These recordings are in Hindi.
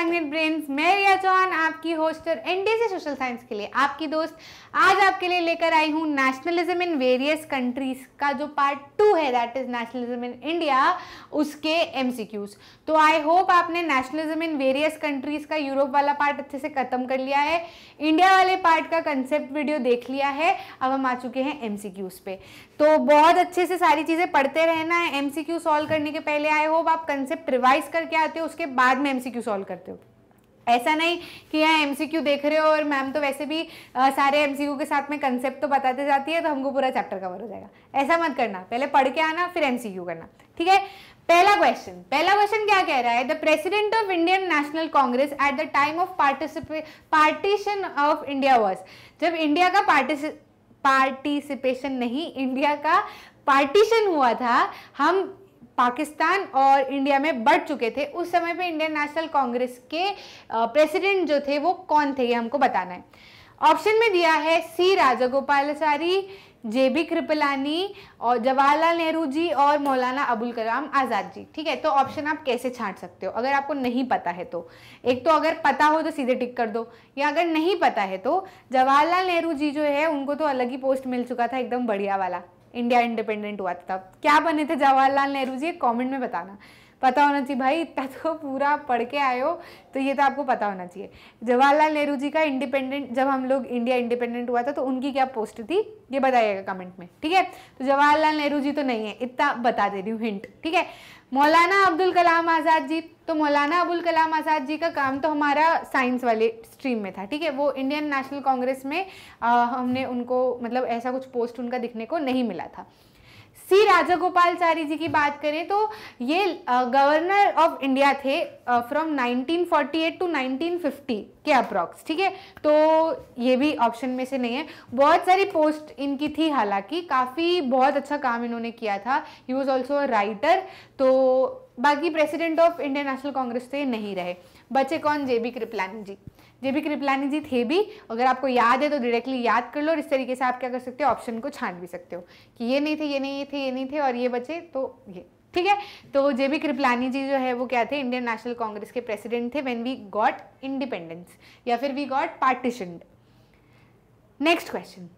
मैग्नेट ब्रेन्स मैं रिया चौहान आपकी होस्ट होस्टर एनडीसी सोशल साइंस के लिए आपकी दोस्त आज आपके लिए लेकर आई हूँ नेशनलिज्म इन वेरियस कंट्रीज का जो पार्ट टू है that is nationalism in India उसके एम तो आई होप आपने नेशनलिज्म इन वेरियस कंट्रीज का यूरोप वाला पार्ट अच्छे से खत्म कर लिया है इंडिया वाले पार्ट का कंसेप्ट वीडियो देख लिया है अब हम आ चुके हैं एम पे तो बहुत अच्छे से सारी चीज़ें पढ़ते रहना है एमसीक्यू सॉल्व करने के पहले आए हो आप कंसेप्ट रिवाइज करके आते हो उसके बाद में एमसीक्यू सॉल्व करते हो ऐसा नहीं कि यहाँ एम देख रहे हो और मैम तो वैसे भी आ, सारे एम के साथ में कंसेप्ट तो बताते जाती है तो हमको पूरा चैप्टर कवर हो जाएगा ऐसा मत करना पहले पढ़ के आना फिर एम करना ठीक है पहला क्वेश्चन पहला क्वेश्चन क्या कह रहा है the president of Indian National Congress at the time of partici partition of India was जब इंडिया का पार्टिसिप पार्टिसिपेशन नहीं इंडिया का पार्टीशन हुआ था हम पाकिस्तान और इंडिया में बढ़ चुके थे उस समय पे इंडियन नेशनल कांग्रेस के प्रेसिडेंट जो थे वो कौन थे ये हमको बताना है ऑप्शन में दिया है सी राजागोपालाचारी जे बी कृपलानी और जवाहरलाल नेहरू जी और मौलाना अबुल कलाम आज़ाद जी ठीक है तो ऑप्शन आप कैसे छांट सकते हो अगर आपको नहीं पता है तो एक तो अगर पता हो तो सीधे टिक कर दो या अगर नहीं पता है तो जवाहरलाल नेहरू जी जो है उनको तो अलग ही पोस्ट मिल चुका था एकदम बढ़िया वाला इंडिया इंडिपेंडेंट हुआ था क्या बने थे जवाहरलाल नेहरू जी कमेंट में बताना पता होना चाहिए भाई इतना तो पूरा पढ़ के आए हो तो ये तो आपको पता होना चाहिए जवाहरलाल नेहरू जी का इंडिपेंडेंट जब हम लोग इंडिया इंडिपेंडेंट हुआ था तो उनकी क्या पोस्ट थी ये बताइएगा कमेंट में ठीक है तो जवाहरलाल नेहरू जी तो नहीं है इतना बता दे रही हूँ हिंट ठीक है मौलाना अब्दुल कलाम आज़ाद जी तो मौलाना अबुल कलाम आज़ाद जी का काम तो हमारा साइंस वाले स्ट्रीम में था ठीक है वो इंडियन नेशनल कांग्रेस में आ, हमने उनको मतलब ऐसा कुछ पोस्ट उनका दिखने को नहीं मिला था सी राजागोपालचारी जी की बात करें तो ये गवर्नर ऑफ इंडिया थे फ्रॉम 1948 टू 1950 के अप्रॉक्स ठीक है तो ये भी ऑप्शन में से नहीं है बहुत सारी पोस्ट इनकी थी हालांकि काफ़ी बहुत अच्छा काम इन्होंने किया था he was also a writer तो बाकी president of Indian National Congress से नहीं रहे बचे कौन J B Kripalani ji J B Kripalani ji थे भी अगर आपको याद है तो डायरेक्टली याद कर लो और इस तरीके से आप क्या कर सकते हो ऑप्शन को छान भी सकते हो कि ये नहीं थे ये नहीं ये थे ये नहीं थे और ये बचे तो ये ठीक है तो जेबी कृपलानी जी जो है वो क्या थे इंडियन नेशनल कांग्रेस के प्रेसिडेंट थे व्हेन वी गॉट इंडिपेंडेंस या फिर we got partition next question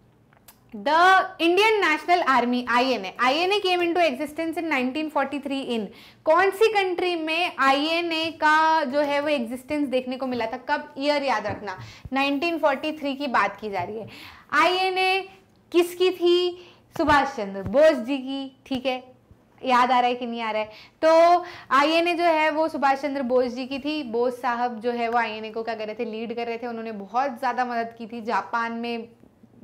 the Indian National Army INA INA came into existence in 1943 in कौन सी कंट्री में आईएनए का जो है वो एग्जिस्टेंस देखने को मिला था कब ईयर याद रखना 1943 की बात की जा रही है आईएनए किसकी थी सुभाष चंद्र बोस जी की ठीक है याद आ रहा है कि नहीं आ रहा है तो आईएनए जो है वो सुभाष चंद्र बोस जी की थी बोस साहब जो है वो आईएनए को क्या कर रहे थे लीड कर रहे थे उन्होंने बहुत ज़्यादा मदद की थी जापान में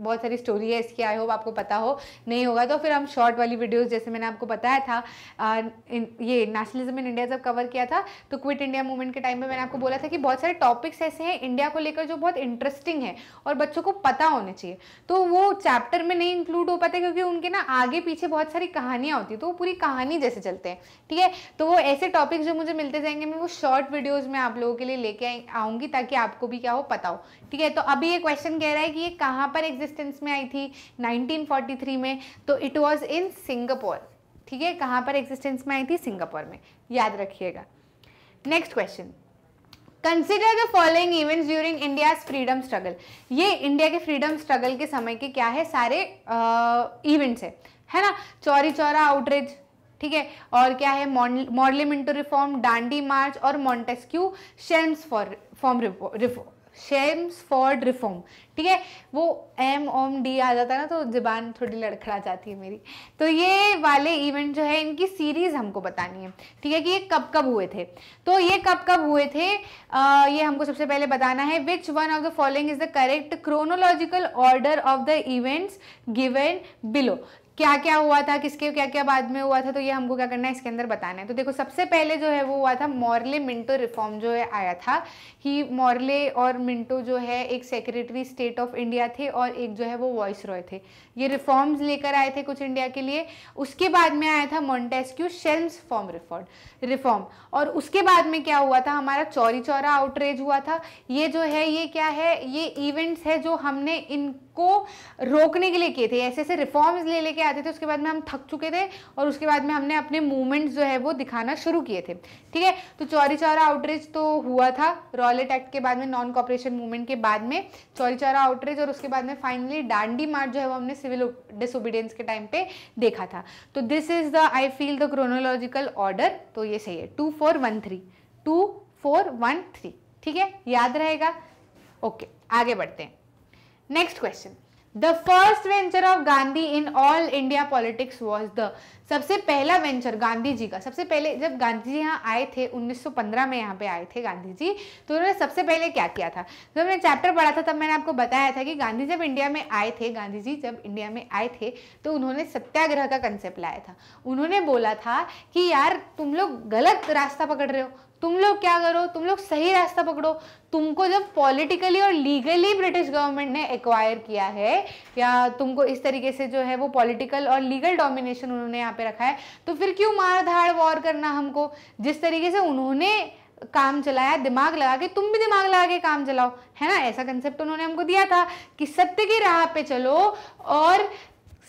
बहुत सारी स्टोरी है इसकी आई होप आपको पता हो नहीं होगा तो फिर हम शॉर्ट वाली वीडियोस जैसे मैंने आपको बताया था आ, इन, ये नेशनलिज्म इन इंडिया जब कवर किया था तो क्विट इंडिया मूवमेंट के टाइम में मैंने आपको बोला था कि बहुत सारे टॉपिक्स ऐसे हैं इंडिया को लेकर जो बहुत इंटरेस्टिंग है और बच्चों को पता होने चाहिए तो वो चैप्टर में नहीं इंक्लूड हो पाते क्योंकि उनके ना आगे पीछे बहुत सारी कहानियाँ होती तो वो पूरी कहानी जैसे चलते हैं ठीक है तो वो ऐसे टॉपिक्स जो मुझे मिलते जाएंगे मैं वो शॉर्ट वीडियोज़ में आप लोगों के लिए लेके आऊँगी ताकि आपको भी क्या हो पता हो ठीक है तो अभी ये क्वेश्चन कह रहा है कि ये कहाँ पर एग्जिस्ट एग्जिस्टेंस में आई थी 1943 में तो इट वाज इन सिंगापुर ठीक है कहाँ पर एग्जिस्टेंस में आई थी सिंगापुर में याद रखिएगा next question consider the following events during India freedom struggle ये इंडिया के फ्रीडम स्ट्रगल के समय के क्या है सारे इवेंट्स है है ना चौरी चौरा आउटरीच ठीक है और क्या है मॉडलिमेंटो रिफॉर्म डांडी मार्च और Montagu Chelmsford form reform Chelmsford reform ठीक है वो एम ओम डी आ जाता है ना तो ज़बान थोड़ी लड़खड़ा जाती है मेरी तो ये वाले इवेंट जो है इनकी सीरीज़ हमको बतानी है ठीक है कि ये कब कब हुए थे तो ये कब कब हुए थे आ, ये हमको सबसे पहले बताना है which one of the following is the correct chronological order of the events given below क्या क्या हुआ था किसके क्या क्या बाद में हुआ था तो ये हमको क्या करना है इसके अंदर बताना है तो देखो सबसे पहले जो है वो हुआ था मॉर्ले मिंटो रिफॉर्म जो है आया था कि मॉर्ले और मिंटो जो है एक सेक्रेटरी स्टेट ऑफ इंडिया थे और एक जो है वो वॉइस रॉय थे ये रिफॉर्म्स लेकर आए थे कुछ इंडिया के लिए उसके बाद में आया था Montagu Chelmsford reform reform और उसके बाद में क्या हुआ था हमारा चौरी चौरा आउटरेज हुआ था ये जो है ये क्या है ये इवेंट्स है जो हमने इन को रोकने के लिए किए थे ऐसे ऐसे रिफॉर्म्स ले लेके आते थे उसके बाद में हम थक चुके थे और उसके बाद में हमने अपने मूवमेंट्स जो है वो दिखाना शुरू किए थे ठीक है तो चौरी चौरा आउटरीच तो हुआ था रॉयलेट एक्ट के बाद में नॉन कॉपरेशन मूवमेंट के बाद में चौरी चौरा आउटरीच और उसके बाद में फाइनली डांडी मार्च जो है वो हमने सिविल डिसोबीडियंस के टाइम पे देखा था तो this is the I feel the chronological order तो ये सही है two four one three two four one three ठीक है याद रहेगा ओके आगे बढ़ते हैं next question the first venture of Gandhi in all India politics was the सबसे पहला वेंचर गांधी जी का सबसे पहले जब गांधी जी यहाँ आए थे 1915 में यहाँ पे आए थे गांधी जी तो उन्होंने सबसे पहले क्या किया था जब मैंने चैप्टर पढ़ा था तब मैंने आपको बताया था कि गांधी जब इंडिया में आए थे गांधी जी जब इंडिया में आए थे तो उन्होंने सत्याग्रह का कंसेप्ट लाया था उन्होंने बोला था कि यार तुम लोग गलत रास्ता पकड़ रहे हो तुम लोग क्या करो तुम लोग सही रास्ता पकड़ो तुमको जब पॉलिटिकली और लीगली ब्रिटिश गवर्नमेंट ने एक्वायर किया है या तुमको इस तरीके से जो है वो पॉलिटिकल और लीगल डोमिनेशन उन्होंने यहाँ पे रखा है तो फिर क्यों मार धाड़ वॉर करना हमको जिस तरीके से उन्होंने काम चलाया दिमाग लगा के तुम भी दिमाग लगा के काम चलाओ है ना ऐसा कंसेप्ट उन्होंने हमको दिया था कि सत्य की राह पे चलो और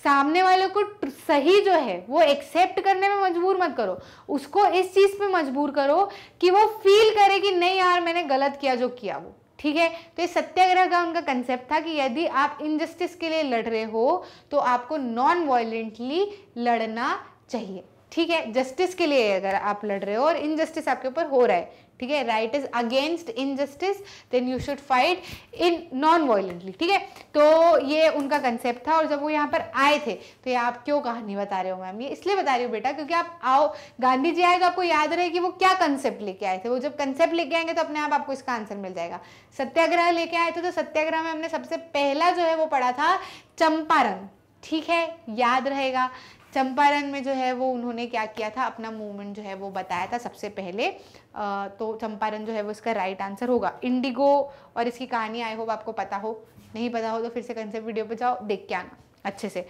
सामने वाले को सही जो है वो एक्सेप्ट करने में मजबूर मत करो उसको इस चीज़ पे मजबूर करो कि वो फील करे कि नहीं यार मैंने गलत किया जो किया वो ठीक है तो ये सत्याग्रह का उनका कंसेप्ट था कि यदि आप इनजस्टिस के लिए लड़ रहे हो तो आपको नॉन वायलेंटली लड़ना चाहिए ठीक है जस्टिस के लिए अगर आप लड़ रहे हो और इनजस्टिस आपके ऊपर हो रहा है ठीक है right is against injustice then you should fight in non violently ठीक है तो ये उनका कंसेप्ट था और जब वो यहाँ पर आए थे तो ये आप क्यों कहानी बता रहे हो मैम ये इसलिए बता रही हूँ बेटा क्योंकि आप आओ गांधी जी आएगा आपको याद रहे कि वो क्या कंसेप्ट लेके आए थे वो जब कंसेप्ट लेके आएंगे तो अपने आप आपको इसका आंसर मिल जाएगा सत्याग्रह लेके आए थे तो सत्याग्रह में हमने सबसे पहला जो है वो पढ़ा था चंपारण ठीक है याद रहेगा चंपारण में जो है वो उन्होंने क्या किया था अपना मूवमेंट जो है वो बताया था सबसे पहले आ, तो चंपारण जो है वो इसका राइट आंसर होगा इंडिगो और इसकी कहानी आई होप आपको पता हो नहीं पता हो तो फिर से कंसेप्ट वीडियो पे जाओ देख के आना अच्छे से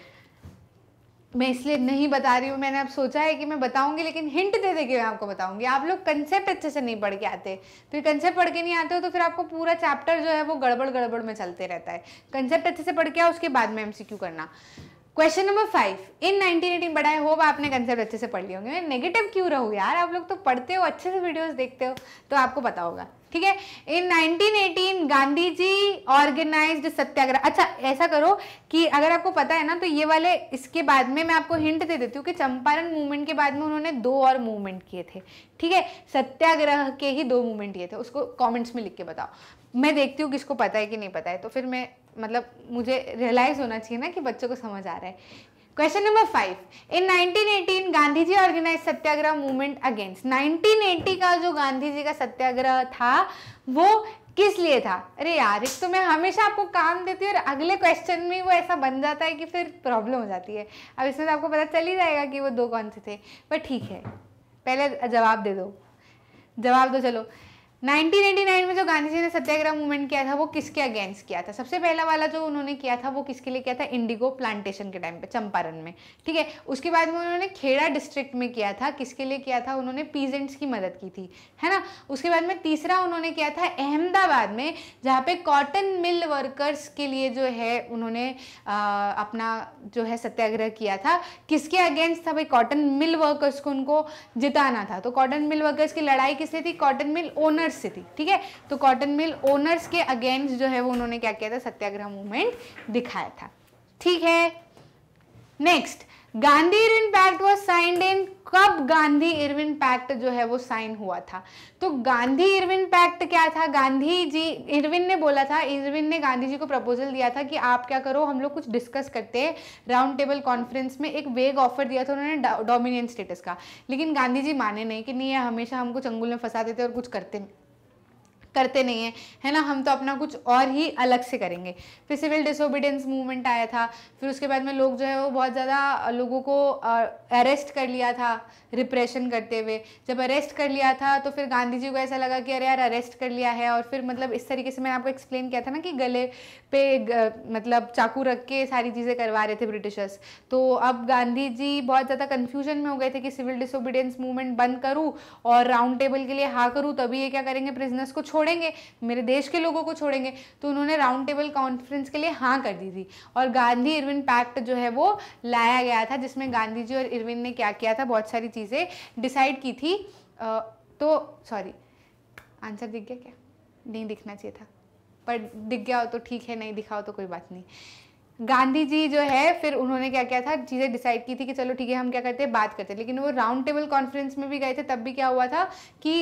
मैं इसलिए नहीं बता रही हूँ मैंने अब सोचा है कि मैं बताऊंगी लेकिन हिंट दे दे के मैं आपको बताऊंगी आप लोग कंसेप्ट अच्छे से नहीं पढ़ के आते फिर तो कंसेप्ट पढ़ के नहीं आते हो तो फिर आपको पूरा चैप्टर जो है वो गड़बड़ गड़बड़ में चलते रहता है कंसेप्ट अच्छे से पढ़ के आओ उसके बाद में एम करना question number five in nineteen eighteen है होप आपने कंसेप्ट अच्छे से पढ़ लिए होंगे मैं नेगेटिव क्यों रहूँ यार आप लोग तो पढ़ते हो अच्छे से वीडियोस देखते हो तो आपको पता होगा ठीक है इन 1918 गांधी जी ऑर्गेनाइज्ड सत्याग्रह अच्छा ऐसा करो कि अगर आपको पता है ना तो ये वाले इसके बाद में मैं आपको हिंट दे देती हूँ कि चंपारण मूवमेंट के बाद में उन्होंने दो और मूवमेंट किए थे ठीक है सत्याग्रह के ही दो मूवमेंट किए थे उसको कॉमेंट्स में लिख के बताओ मैं देखती हूँ किसको पता है कि नहीं पता है तो फिर मैं मतलब मुझे रियलाइज़ होना चाहिए ना कि बच्चों को समझ आ रहा है question number five in 1918 Gandhi ji organise satyagraha movement against 1980 का जो गांधी जी का सत्याग्रह था वो किस लिए था अरे यार एक तो मैं हमेशा आपको काम देती हूँ और अगले क्वेश्चन में वो ऐसा बन जाता है कि फिर प्रॉब्लम हो जाती है अब इसमें तो आपको पता चल ही जाएगा कि वो दो कौन से थे पर ठीक है पहले जवाब दे दो जवाब दो चलो 1999 में जो गांधी जी ने सत्याग्रह मूवमेंट किया था वो किसके अगेंस्ट किया था सबसे पहला वाला जो उन्होंने किया था वो किसके लिए किया था इंडिगो प्लांटेशन के टाइम पे चंपारण में ठीक है उसके बाद में उन्होंने खेड़ा डिस्ट्रिक्ट में किया था किसके लिए किया था उन्होंने पीजेंट्स की मदद की थी है ना उसके बाद में तीसरा उन्होंने किया था अहमदाबाद में जहाँ पे कॉटन मिल वर्कर्स के लिए जो है उन्होंने आ, अपना जो है सत्याग्रह किया था किसके अगेंस्ट था भाई कॉटन मिल वर्कर्स को उनको जिताना था तो कॉटन मिल वर्कर्स की लड़ाई किस थी कॉटन मिल ओनर ओनर्स से थी ठीक है तो कॉटन मिल ओनर्स के अगेंस्ट जो है वो उन्होंने क्या किया था सत्याग्रह मूवमेंट दिखाया था ठीक है next Gandhi Irwin pact was signed in कब गांधी इरविन पैक्ट जो है वो साइन हुआ था तो गांधी इरविन पैक्ट क्या था गांधी जी इरविन ने बोला था इरविन ने गांधी जी को प्रपोजल दिया था कि आप क्या करो हम लोग कुछ डिस्कस करते हैं राउंड टेबल कॉन्फ्रेंस में एक वेग ऑफर दिया था उन्होंने डोमिनियन स्टेटस का लेकिन गांधी जी माने नहीं कि नहीं हमेशा हमको चंगुल में फंसा देते और कुछ करते नहीं करते नहीं हैं है ना हम तो अपना कुछ और ही अलग से करेंगे फिर सिविल डिसोबिडेंस मूवमेंट आया था फिर उसके बाद में लोग जो है वो बहुत ज़्यादा लोगों को अरेस्ट कर लिया था रिप्रेशन करते हुए जब अरेस्ट कर लिया था तो फिर गांधी जी को ऐसा लगा कि अरे यार अरेस्ट कर लिया है और फिर मतलब इस तरीके से मैंने आपको एक्सप्लेन किया था ना कि गले पे ग, मतलब चाकू रख के सारी चीज़ें करवा रहे थे ब्रिटिशर्स तो अब गांधी जी बहुत ज़्यादा कन्फ्यूजन में हो गए थे कि सिविल डिसोबीडियंस मूवमेंट बंद करूँ और राउंड टेबल के लिए हाँ करूँ तभी ये क्या करेंगे प्रिजनर्स को छोड़ेंगे मेरे देश के लोगों को छोड़ेंगे तो उन्होंने राउंड टेबल कॉन्फ्रेंस के लिए हाँ कर दी थी और गांधी इरविन पैक्ट जो है वो लाया गया था जिसमें गांधी जी और इरविन ने क्या किया था बहुत सारी चीज़ें डिसाइड की थी आ, तो सॉरी आंसर दिख गया क्या नहीं दिखना चाहिए था पर दिख गया हो तो ठीक है नहीं दिखाओ तो कोई बात नहीं गांधी जी जो है फिर उन्होंने क्या किया था चीज़ें डिसाइड की थी कि चलो ठीक है हम क्या करते हैं बात करते हैं लेकिन वो राउंड टेबल कॉन्फ्रेंस में भी गए थे तब भी क्या हुआ था कि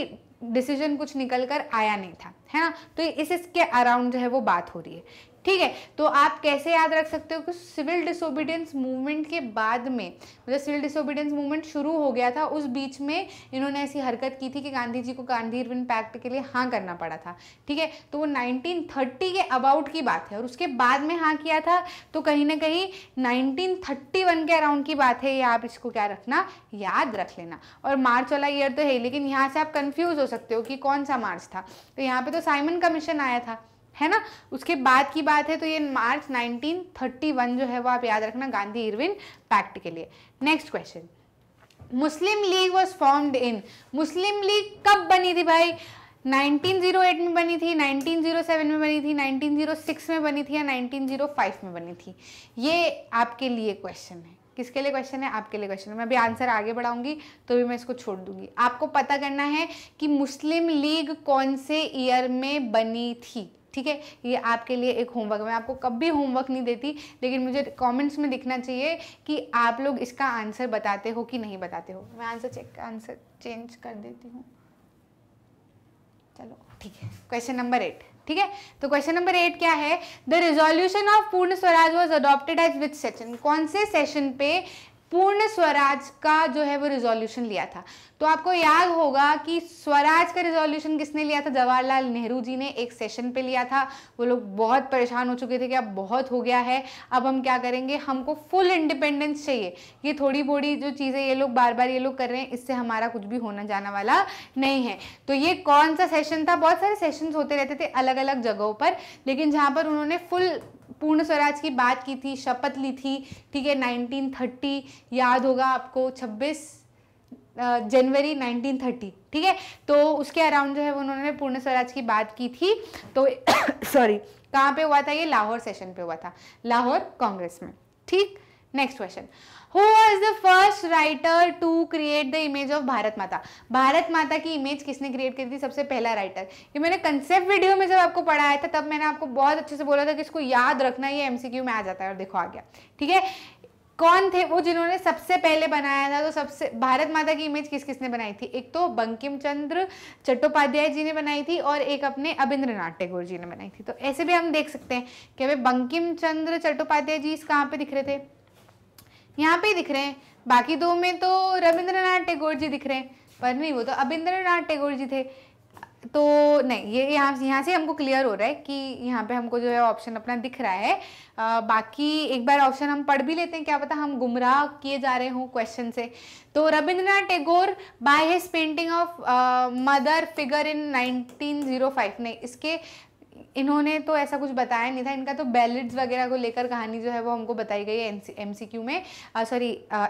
डिसीजन कुछ निकल कर आया नहीं था है ना तो इस इसके अराउंड जो है वो बात हो रही है ठीक है तो आप कैसे याद रख सकते हो कि सिविल डिसोबीडियंस मूवमेंट के बाद में मतलब सिविल डिसोबीडियंस मूवमेंट शुरू हो गया था उस बीच में इन्होंने ऐसी हरकत की थी कि गांधी जी को गांधी इरविन पैक्ट के लिए हाँ करना पड़ा था ठीक है तो वो 1930 के अबाउट की बात है और उसके बाद में हाँ किया था तो कहीं ना कहीं नाइनटीन के अराउंड की बात है ये आप इसको क्या रखना याद रख लेना और मार्च वाला ईयर तो है लेकिन यहाँ से आप कन्फ्यूज़ हो सकते हो कि कौन सा मार्च था तो यहाँ पर तो साइमन कमीशन आया था है ना उसके बाद की बात है तो ये मार्च 1931 जो है वो आप याद रखना गांधी इरविन पैक्ट के लिए next question Muslim League was formed in Muslim League कब बनी थी भाई 1908 में बनी थी 1907 में बनी थी 1906 में बनी थी या 1905 में बनी थी ये आपके लिए क्वेश्चन है किसके लिए क्वेश्चन है आपके लिए क्वेश्चन है मैं अभी आंसर आगे बढ़ाऊंगी तो भी मैं इसको छोड़ दूंगी आपको पता करना है कि मुस्लिम लीग कौन से ईयर में बनी थी ठीक है ये आपके लिए एक होमवर्क मैं आपको कभी होमवर्क नहीं देती लेकिन मुझे कमेंट्स में दिखना चाहिए कि आप लोग इसका आंसर बताते हो कि नहीं बताते हो मैं आंसर चेक आंसर चेंज कर देती हूँ चलो ठीक है क्वेश्चन नंबर एट ठीक है तो क्वेश्चन नंबर एट क्या है the resolution of Purna Swaraj was adopted as with session कौन से सेशन पे पूर्ण स्वराज का जो है वो रिजोल्यूशन लिया था तो आपको याद होगा कि स्वराज का रिजोल्यूशन किसने लिया था जवाहरलाल नेहरू जी ने एक सेशन पे लिया था वो लोग बहुत परेशान हो चुके थे कि अब बहुत हो गया है अब हम क्या करेंगे हमको फुल इंडिपेंडेंस चाहिए ये थोड़ी बोड़ी जो चीज़ें ये लोग बार बार ये लोग कर रहे हैं इससे हमारा कुछ भी होना जाना वाला नहीं है तो ये कौन सा सेशन था बहुत सारे सेशन होते रहते थे अलग अलग जगहों पर लेकिन जहाँ पर उन्होंने फुल पूर्ण स्वराज की बात की थी शपथ ली थी ठीक है 1930 याद होगा आपको 26 जनवरी 1930 ठीक है तो उसके अराउंड जो है उन्होंने पूर्ण स्वराज की बात की थी तो सॉरी कहाँ पे हुआ था ये लाहौर सेशन पे हुआ था लाहौर कांग्रेस में ठीक next question who was the first writer to create the image of Bharat Mata Bharat माता की इमेज किसने क्रिएट करी थी सबसे पहला राइटर ये मैंने कंसेप्ट वीडियो में जब आपको पढ़ाया था तब मैंने आपको बहुत अच्छे से बोला था कि इसको याद रखना ये एमसीक्यू में आ जाता है और देखो आ गया ठीक है कौन थे वो जिन्होंने सबसे पहले बनाया था तो सबसे भारत माता की इमेज किस किसने बनाई थी एक तो बंकिम चंद्र चट्टोपाध्याय जी ने बनाई थी और एक अपने नाथ टैगोर जी ने बनाई थी तो ऐसे भी हम देख सकते हैं कि अभी बंकिम चंद्र चट्टोपाध्याय जी इस कहाँ पे दिख रहे थे यहाँ पे दिख रहे हैं बाकी दो में तो रविंद्रनाथ टैगोर जी दिख रहे हैं पर नहीं वो तो अबिंद्रनाथ टैगोर जी थे तो नहीं ये यहाँ यहाँ से हमको क्लियर हो रहा है कि यहाँ पे हमको जो है ऑप्शन अपना दिख रहा है आ, बाकी एक बार ऑप्शन हम पढ़ भी लेते हैं क्या पता हम गुमराह किए जा रहे हों क्वेश्चन से तो Rabindranath Tagore by his painting of mother figure in 1905 नहीं इसके इन्होंने तो ऐसा कुछ बताया नहीं था इनका तो बैलेट्स वगैरह को लेकर कहानी जो है वो हमको बताई गई है एम सी क्यू में sorry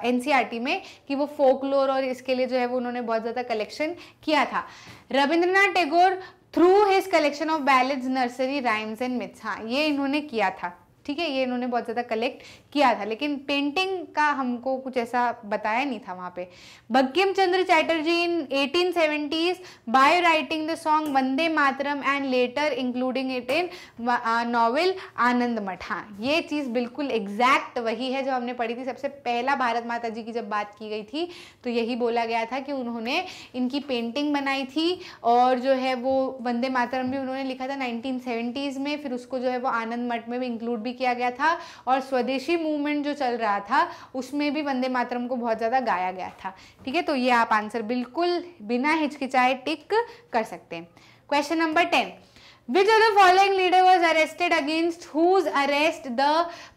N C R T में कि वो फोकलोर और इसके लिए जो है वो उन्होंने बहुत ज़्यादा कलेक्शन किया था Rabindranath Tagore through his collection of ballads nursery rhymes and myths हाँ ये इन्होंने किया था ठीक है ये इन्होंने बहुत ज़्यादा कलेक्ट किया था लेकिन पेंटिंग का हमको कुछ ऐसा बताया नहीं था वहाँ पे Bankim Chandra Chatterjee in eighteen seventies by writing the song Vande Mataram and later including it in novel Anandamath ये चीज़ बिल्कुल एग्जैक्ट वही है जो हमने पढ़ी थी सबसे पहला भारत माता जी की जब बात की गई थी तो यही बोला गया था कि उन्होंने इनकी पेंटिंग बनाई थी और जो है वो वंदे मातरम भी उन्होंने लिखा था नाइनटीन में फिर उसको जो है वो आनंद मठ में भी इंक्लूड भी किया गया था और स्वदेशी मूवमेंट जो चल रहा था उसमें भी वंदे मातरम को बहुत ज़्यादा गाया गया था ठीक है तो ये आप आंसर बिल्कुल बिना हिचकिचाए टिक कर सकते हैं question number ten Which of the following leader was arrested against whose arrest the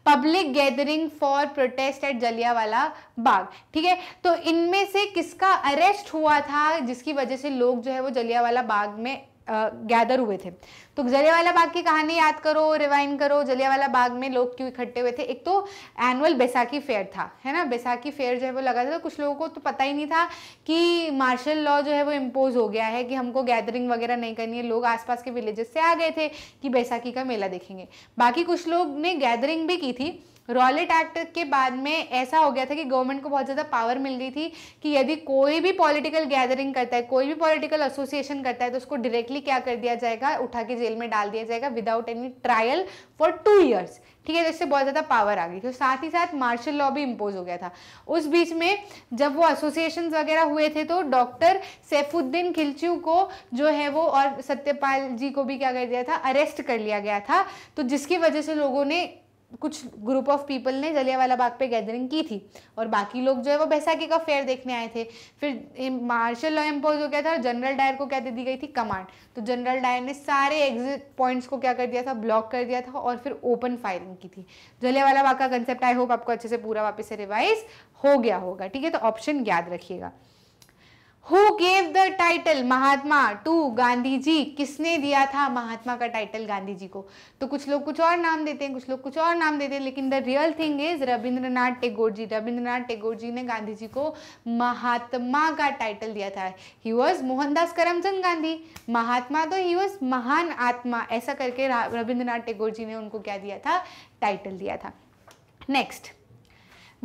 public gathering for protest at Jallianwala Bagh ठीक है तो इनमें से किसका अरेस्ट हुआ था जिसकी वजह से लोग जो है वो जलियावाला बाग में गैदर हुए थे तो जलियावाला बाग की कहानी याद करो रिवाइंड करो जलियावाला बाग में लोग क्यों इकट्ठे हुए थे एक तो एनुअल बैसाखी फेयर था है ना बैसाखी फेयर जो है वो लगा था तो कुछ लोगों को तो पता ही नहीं था कि मार्शल लॉ जो है वो इम्पोज हो गया है कि हमको गैदरिंग वगैरह नहीं करनी है लोग आसपास के विलेजेस से आ गए थे कि बैसाखी का मेला देखेंगे बाकी कुछ लोग ने गैदरिंग भी की थी रॉलेट एक्ट के बाद में ऐसा हो गया था कि गवर्नमेंट को बहुत ज़्यादा पावर मिल गई थी कि यदि कोई भी पॉलिटिकल गैदरिंग करता है कोई भी पॉलिटिकल एसोसिएशन करता है तो उसको डायरेक्टली क्या कर दिया जाएगा उठा के जेल में डाल दिया जाएगा without any trial for two years ठीक है जिससे तो बहुत ज़्यादा पावर आ गई तो साथ ही साथ मार्शल लॉ भी इम्पोज हो गया था उस बीच में जब वो एसोसिएशन वगैरह हुए थे तो डॉक्टर सैफुद्दीन खिलचू को जो है वो और सत्यपाल जी को भी क्या कर दिया था अरेस्ट कर लिया गया था तो जिसकी वजह से लोगों ने कुछ ग्रुप ऑफ पीपल ने जलियावाला बाग पे गैदरिंग की थी और बाकी लोग जो है वो बैसाखी का फेयर देखने आए थे फिर मार्शल लॉ एम्पोज हो गया था और जनरल डायर को क्या दे दी गई थी कमांड तो जनरल डायर ने सारे एग्जिट पॉइंट्स को क्या कर दिया था ब्लॉक कर दिया था और फिर ओपन फायरिंग की थी जलियावाला बाग का कंसेप्ट आई होप आपको अच्छे से पूरा वापस से रिवाइज हो गया होगा ठीक है तो ऑप्शन याद रखिएगा who gave the title Mahatma to Gandhi ji किसने दिया था महात्मा का टाइटल गांधी जी को तो कुछ लोग कुछ और नाम देते हैं कुछ लोग कुछ और नाम देते हैं लेकिन the real thing is Rabindranath Tagore ji Rabindranath Tagore ji ने गांधी जी को महात्मा का टाइटल दिया था ही वॉज मोहनदास करमचंद गांधी महात्मा तो ही वॉज महान आत्मा ऐसा करके रविंद्रनाथ टेगोर जी ने उनको क्या दिया था टाइटल दिया था next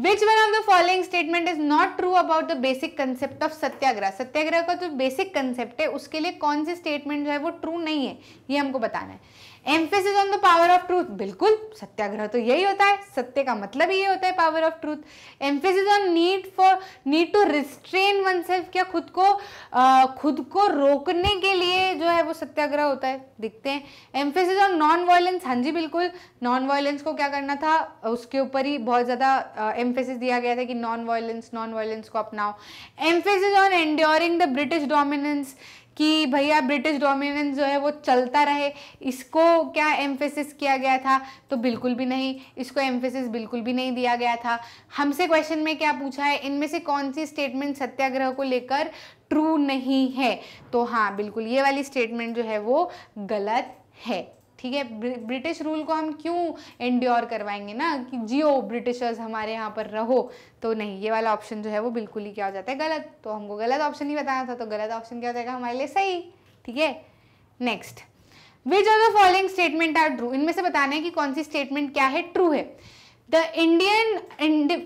which one of the following statement is not true about the basic concept of satyagraha satyagraha का जो बेसिक कंसेप्ट है उसके लिए कौन सी स्टेटमेंट जो है वो ट्रू नहीं है ये हमको बताना है emphasis on the power of truth बिल्कुल सत्याग्रह तो यही होता है सत्य का मतलब ही ये होता है power of truth emphasis on need for need to restrain oneself क्या खुद को आ, खुद को रोकने के लिए जो है वो सत्याग्रह होता है दिखते हैं एम्फेसिस ऑन नॉन वायलेंस हाँ जी बिल्कुल नॉन वायलेंस को क्या करना था उसके ऊपर ही बहुत ज़्यादा एम्फेसिस दिया गया था कि नॉन वायलेंस नॉन वायलेंस को अपनाओ emphasis on enduring the British dominance कि भैया ब्रिटिश डोमिनेंस जो है वो चलता रहे इसको क्या एम्फेसिस किया गया था तो बिल्कुल भी नहीं इसको एम्फेसिस बिल्कुल भी नहीं दिया गया था हमसे क्वेश्चन में क्या पूछा है इनमें से कौन सी स्टेटमेंट सत्याग्रह को लेकर ट्रू नहीं है तो हाँ बिल्कुल ये वाली स्टेटमेंट जो है वो गलत है ठीक है ब्रिटिश रूल को हम क्यों एंड्योर करवाएंगे ना कि जियो ब्रिटिशर्स हमारे यहाँ पर रहो तो नहीं ये वाला ऑप्शन जो है वो बिल्कुल ही क्या हो जाता है गलत तो हमको गलत ऑप्शन ही बताना था तो गलत ऑप्शन क्या हो जाएगा हमारे लिए सही ठीक है next which of the following statement are true इनमें से बताना है कि कौन सी स्टेटमेंट क्या है ट्रू है the Indian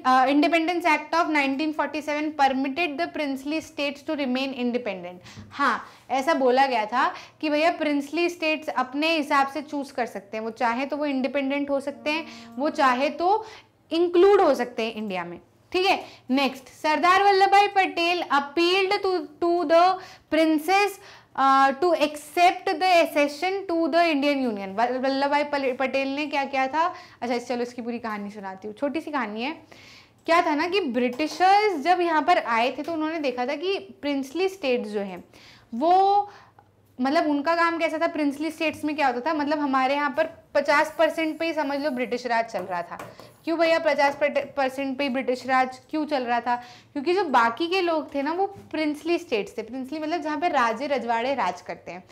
independence act of Act of 1947 permitted the princely states to remain independent हाँ ऐसा बोला गया था कि भैया प्रिंसली स्टेट्स अपने हिसाब से चूज़ कर सकते हैं वो चाहे तो वो इंडिपेंडेंट हो सकते हैं वो चाहे तो इंक्लूड हो सकते हैं इंडिया में ठीक है next Sardar Vallabhbhai Patel appealed to the princes to accept the accession to the Indian union Vallabhbhai Patel ने क्या किया था अच्छा चलो इसकी पूरी कहानी सुनाती हूँ छोटी सी कहानी है क्या था ना कि ब्रिटिशर्स जब यहाँ पर आए थे तो उन्होंने देखा था कि प्रिंसली स्टेट जो हैं वो मतलब उनका काम कैसा था प्रिंसली स्टेट्स में क्या होता था मतलब हमारे यहाँ पर पचास परसेंट पे ही समझ लो ब्रिटिश राज चल रहा था क्यों भैया पचास परसेंट पे ही ब्रिटिश राज क्यों चल रहा था क्योंकि जो बाकी के लोग थे ना वो प्रिंसली स्टेट्स थे प्रिंसली मतलब जहाँ पर राजे रजवाड़े राज करते हैं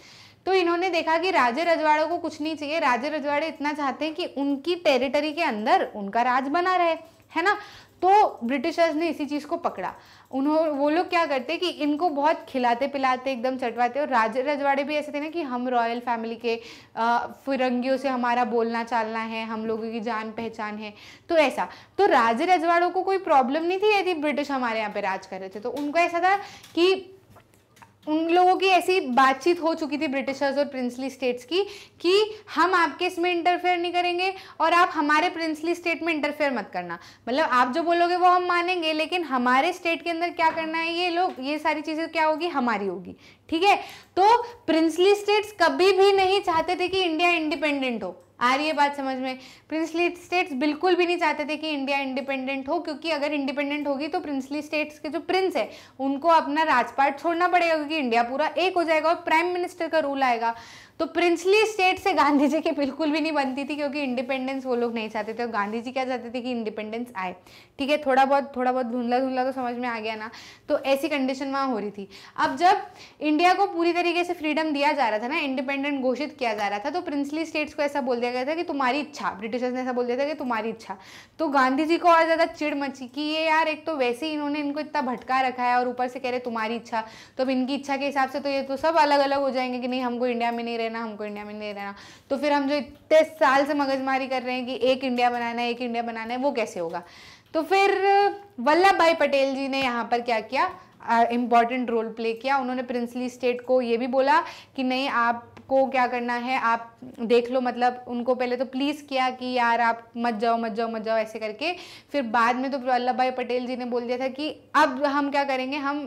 तो इन्होंने देखा कि राजे रजवाड़ों को कुछ नहीं चाहिए राजे रजवाड़े इतना चाहते हैं कि उनकी टेरिटरी के अंदर उनका राज बना रहे है ना तो ब्रिटिशर्स ने इसी चीज़ को पकड़ा उन्होंने वो लोग क्या करते कि इनको बहुत खिलाते पिलाते एकदम चटवाते और राजे रजवाड़े भी ऐसे थे ना कि हम रॉयल फैमिली के फिरंगियों से हमारा बोलना चालना है हम लोगों की जान पहचान है तो ऐसा तो राजे रजवाड़ों को कोई प्रॉब्लम नहीं थी यदि ब्रिटिश हमारे यहाँ पे राज कर रहे थे तो उनको ऐसा था कि उन लोगों की ऐसी बातचीत हो चुकी थी ब्रिटिशर्स और प्रिंसली स्टेट्स की कि हम आपके इसमें इंटरफेयर नहीं करेंगे और आप हमारे प्रिंसली स्टेट में इंटरफेयर मत करना मतलब आप जो बोलोगे वो हम मानेंगे लेकिन हमारे स्टेट के अंदर क्या करना है ये लोग ये सारी चीज़ें क्या होगी हमारी होगी ठीक है तो प्रिंसली स्टेट्स कभी भी नहीं चाहते थे कि इंडिया इंडिपेंडेंट हो आ रही है बात समझ में प्रिंसली स्टेट्स बिल्कुल भी नहीं चाहते थे कि इंडिया इंडिपेंडेंट हो क्योंकि अगर इंडिपेंडेंट होगी तो प्रिंसली स्टेट्स के जो प्रिंस है उनको अपना राजपाट छोड़ना पड़ेगा क्योंकि इंडिया पूरा एक हो जाएगा और प्राइम मिनिस्टर का रूल आएगा तो प्रिंसली स्टेट से गांधी जी की बिल्कुल भी नहीं बनती थी क्योंकि इंडिपेंडेंस वो लोग नहीं चाहते थे और गांधी जी क्या चाहते थे कि इंडिपेंडेंस आए ठीक है थोड़ा बहुत थोड़ा बहुत धुंधला धुंधला तो समझ में आ गया ना तो ऐसी कंडीशन वहाँ हो रही थी अब जब इंडिया को पूरी तरीके से फ्रीडम दिया जा रहा था ना इंडिपेंडेंट घोषित किया जा रहा था तो प्रिंसली स्टेट्स को ऐसा बोल दिया गया था कि तुम्हारी इच्छा ब्रिटिशर्स ने ऐसा बोल दिया था कि तुम्हारी इच्छा तो गांधी जी को और ज़्यादा चिड़ मची कि ये यार एक तो वैसे ही इन्होंने इनको इतना भटका रखा है और ऊपर से कह रहे तुम्हारी इच्छा तो अब इनकी इच्छा के हिसाब से तो ये तो सब अलग अलग हो जाएंगे कि नहीं हमको इंडिया में नहीं रहे रहना हमको इंडिया में नहीं रहना तो फिर हम जो इतने साल से मगजमारी कर रहे हैं कि एक इंडिया बनाना है एक इंडिया बनाना है वो कैसे होगा तो फिर वल्लभ भाई पटेल जी ने यहाँ पर क्या किया इम्पॉर्टेंट रोल प्ले किया उन्होंने प्रिंसली स्टेट को ये भी बोला कि नहीं आप को क्या करना है आप देख लो मतलब उनको पहले तो प्लीज़ किया कि यार आप मत जाओ मत जाओ मत जाओ ऐसे करके फिर बाद में तो वल्लभ भाई पटेल जी ने बोल दिया था कि अब हम क्या करेंगे हम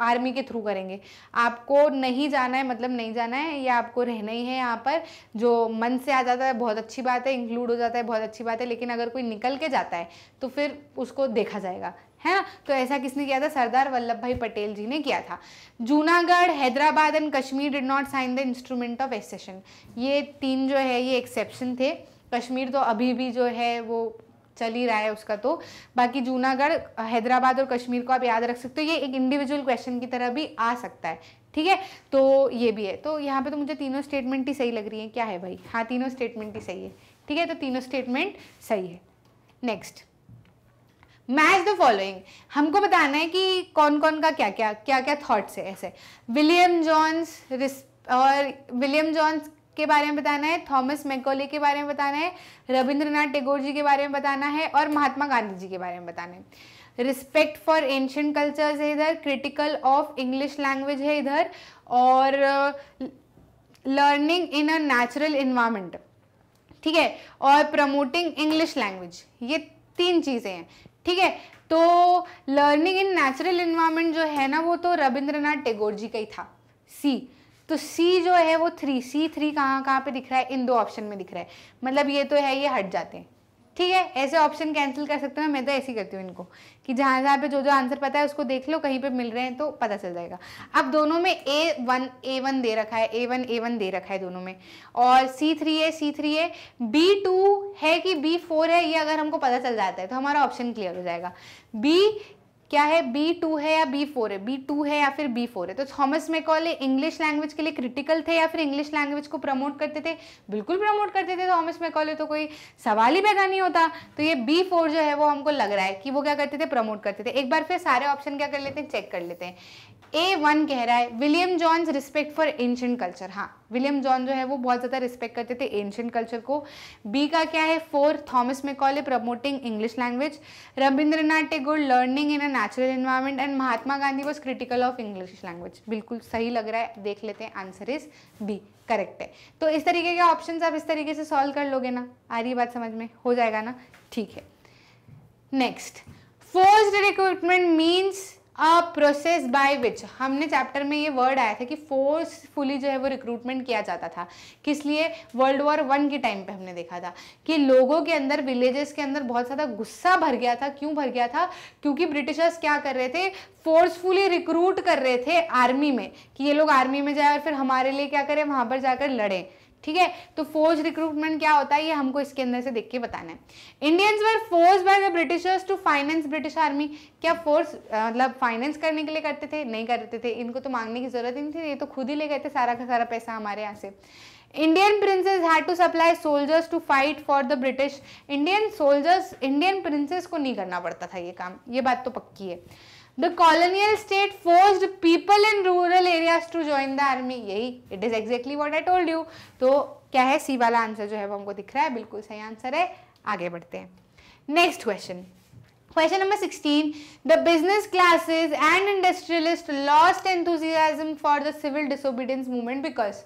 आर्मी के थ्रू करेंगे आपको नहीं जाना है मतलब नहीं जाना है या आपको रहना ही है यहाँ पर जो मन से आ जाता है बहुत अच्छी बात है इंक्लूड हो जाता है बहुत अच्छी बात है लेकिन अगर कोई निकल के जाता है तो फिर उसको देखा जाएगा है ना तो ऐसा किसने किया था सरदार वल्लभ भाई पटेल जी ने किया था Junagadh Hyderabad and Kashmir did not sign the instrument of accession ये तीन जो है ये एक्सेप्शन थे कश्मीर तो अभी भी जो है वो चल ही रहा है उसका तो बाकी जूनागढ़ हैदराबाद और कश्मीर को आप याद रख सकते हो ये एक इंडिविजुअल क्वेश्चन की तरह भी आ सकता है ठीक है तो ये भी है तो यहाँ पे तो मुझे तीनों स्टेटमेंट ही सही लग रही है क्या है भाई हाँ तीनों स्टेटमेंट ही सही है ठीक है तो तीनों स्टेटमेंट सही है नेक्स्ट मैच द फॉलोइंग हमको बताना है कि कौन कौन का क्या क्या क्या क्या थॉट्स है ऐसे विलियम जॉन्स और विलियम जॉन्स के बारे में बताना है थॉमस मैकोले के बारे में बताना है रविंद्रनाथ टैगोर जी के बारे में बताना है और महात्मा गांधी जी के बारे में बताना है रिस्पेक्ट फॉर एंशियंट कल्चर्स है इधर क्रिटिकल ऑफ इंग्लिश लैंग्वेज है इधर और learning in a natural environment ठीक है और प्रमोटिंग इंग्लिश लैंग्वेज ये तीन चीज़ें हैं ठीक है तो लर्निंग इन नेचुरल इन्वायरमेंट जो है ना वो तो रविंद्रनाथ टैगोर जी का ही था सी तो सी जो है वो थ्री सी थ्री कहाँ कहाँ पे दिख रहा है इन दो ऑप्शन में दिख रहा है मतलब ये तो है ये हट जाते हैं ठीक है ऐसे ऑप्शन कैंसिल कर सकते हैं मैं तो ऐसे ही करती हूँ इनको कि जहाँ जहाँ पे जो जो आंसर पता है उसको देख लो कहीं पे मिल रहे हैं तो पता चल जाएगा अब दोनों में ए वन ए वन दे रखा है ए वन ए वन दे रखा है दोनों में और सी थ्री है सी थ्री है बी टू है कि बी फोर है ये अगर हमको पता चल जाता है तो हमारा ऑप्शन क्लियर हो जाएगा बी क्या है बी टू है या बी फोर है बी टू है या फिर बी फोर है तो थॉमस मैकॉले इंग्लिश लैंग्वेज के लिए क्रिटिकल थे या फिर इंग्लिश लैंग्वेज को प्रमोट करते थे बिल्कुल प्रमोट करते थे थॉमस मैकॉले तो कोई सवाल ही पैदा नहीं होता तो ये बी फोर जो है वो हमको लग रहा है कि वो क्या करते थे प्रमोट करते थे एक बार फिर सारे ऑप्शन क्या कर लेते हैं चेक कर लेते हैं ए वन कह रहा है William Jones respect for ancient culture हाँ विलियम जॉन जो है वो बहुत ज़्यादा रिस्पेक्ट करते थे एंशियंट कल्चर को बी का क्या है four Thomas Macaulay promoting English language Rabindranath Tagore learning in an natural environment and Mahatma Gandhi was critical of English language बिल्कुल सही लग रहा है देख लेते हैं आंसर इज बी करेक्ट है तो इस तरीके के ऑप्शन आप इस तरीके से सॉल्व कर लोगे ना आ रही बात समझ में हो जाएगा ना ठीक है next force recruitment means process by which हमने चैप्टर में ये वर्ड आया था कि फोर्सफुली जो है वो रिक्रूटमेंट किया जाता था किस लिए वर्ल्ड वॉर वन के टाइम पे हमने देखा था कि लोगों के अंदर विलेजेस के अंदर बहुत ज़्यादा गुस्सा भर गया था क्यों भर गया था क्योंकि ब्रिटिशर्स क्या कर रहे थे फोर्सफुली रिक्रूट कर रहे थे आर्मी में कि ये लोग आर्मी में जाए और फिर हमारे लिए क्या करें वहाँ पर जाकर लड़ें ठीक है तो फोर्ज रिक्रूटमेंट क्या होता है ये हमको इसके अंदर से देख के बताना है Indians were force by the Britishers to finance British army क्या फोर्स मतलब फाइनेंस करने के लिए करते थे नहीं करते थे इनको तो मांगने की जरूरत ही नहीं थी ये तो खुद ही ले गए थे सारा का सारा पैसा हमारे यहाँ से Indian princes had to supply soldiers to fight for the British Indian soldiers Indian princes को नहीं करना पड़ता था ये काम ये बात तो पक्की है the colonial state force people in rural area to join the army यही it is exactly what I told you तो क्या है सी वाला आंसर जो है वो हमको दिख रहा है बिल्कुल सही आंसर है आगे बढ़ते हैं next question question number sixteen the business classes and industrialist lost anthem for the civil disobedience movement because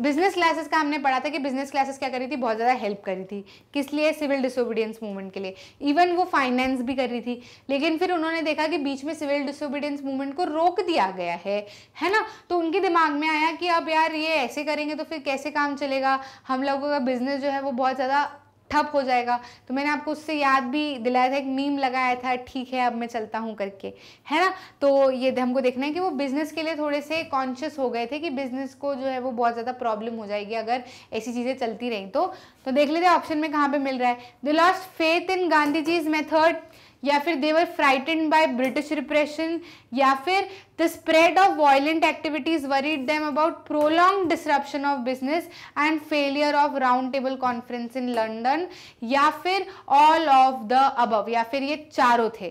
business classes का हमने पढ़ा था कि बिजनेस क्लासेस क्या करी थी बहुत ज़्यादा हेल्प करी थी किस लिए सिविल डिसोबीडियंस मूवमेंट के लिए इवन वो फाइनेंस भी कर रही थी लेकिन फिर उन्होंने देखा कि बीच में सिविल डिसोबीडियंस मूवमेंट को रोक दिया गया है है ना तो उनके दिमाग में आया कि अब यार ये ऐसे करेंगे तो फिर कैसे काम चलेगा हम लोगों का बिजनेस जो है वो बहुत ज़्यादा ठप हो जाएगा तो मैंने आपको उससे याद भी दिलाया था एक मीम लगाया था ठीक है अब मैं चलता हूँ करके है ना तो ये हमको देखना है कि वो बिज़नेस के लिए थोड़े से कॉन्शियस हो गए थे कि बिज़नेस को जो है वो बहुत ज़्यादा प्रॉब्लम हो जाएगी अगर ऐसी चीज़ें चलती रहीं तो, तो देख लेते ऑप्शन में कहाँ पर मिल रहा है the lost faith in Gandhi ji is method या फिर they were frightened by British repression या फिर the spread of violent activities worried them about prolong disruption of business and failure of round table conference in London या फिर ऑल ऑफ द अबव या फिर ये चारों थे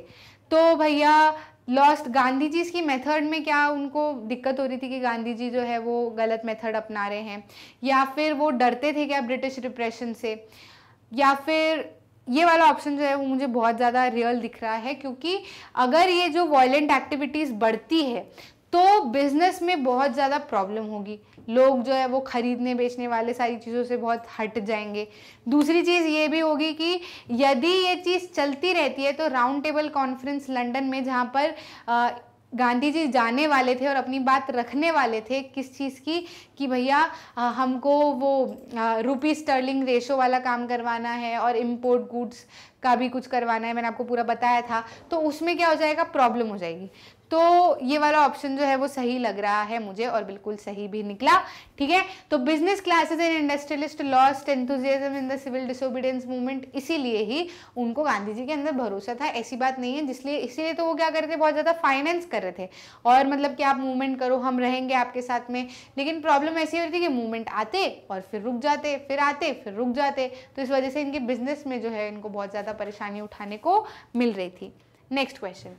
तो भैया लॉस्ट गांधी जी इसकी मेथड में क्या उनको दिक्कत हो रही थी कि गांधी जी जो है वो गलत मेथड अपना रहे हैं या फिर वो डरते थे क्या ब्रिटिश रिप्रेशन से या फिर ये वाला ऑप्शन जो है वो मुझे बहुत ज़्यादा रियल दिख रहा है क्योंकि अगर ये जो वॉयलेंट एक्टिविटीज़ बढ़ती है तो बिज़नेस में बहुत ज़्यादा प्रॉब्लम होगी लोग जो है वो ख़रीदने बेचने वाले सारी चीज़ों से बहुत हट जाएंगे दूसरी चीज़ ये भी होगी कि यदि ये चीज़ चलती रहती है तो राउंड टेबल कॉन्फ्रेंस लंदन में जहाँ पर आ, गांधी जी जाने वाले थे और अपनी बात रखने वाले थे किस चीज़ की कि भैया हमको वो रुपी स्टर्लिंग रेशो वाला काम करवाना है और इम्पोर्ट गुड्स का भी कुछ करवाना है मैंने आपको पूरा बताया था तो उसमें क्या हो जाएगा प्रॉब्लम हो जाएगी तो ये वाला ऑप्शन जो है वो सही लग रहा है मुझे और बिल्कुल सही भी निकला ठीक है तो business classes in industrialist lost enthusiasm in the civil disobedience movement इसीलिए ही उनको गांधी जी के अंदर भरोसा था ऐसी बात नहीं है जिसलिए इसीलिए तो वो क्या करते बहुत ज़्यादा फाइनेंस कर रहे थे और मतलब कि आप मूवमेंट करो हम रहेंगे आपके साथ में लेकिन प्रॉब्लम ऐसी हो रही थी कि मूवमेंट आते और फिर रुक जाते फिर आते फिर रुक जाते तो इस वजह से इनके बिजनेस में जो है इनको बहुत ज़्यादा परेशानी उठाने को मिल रही थी next question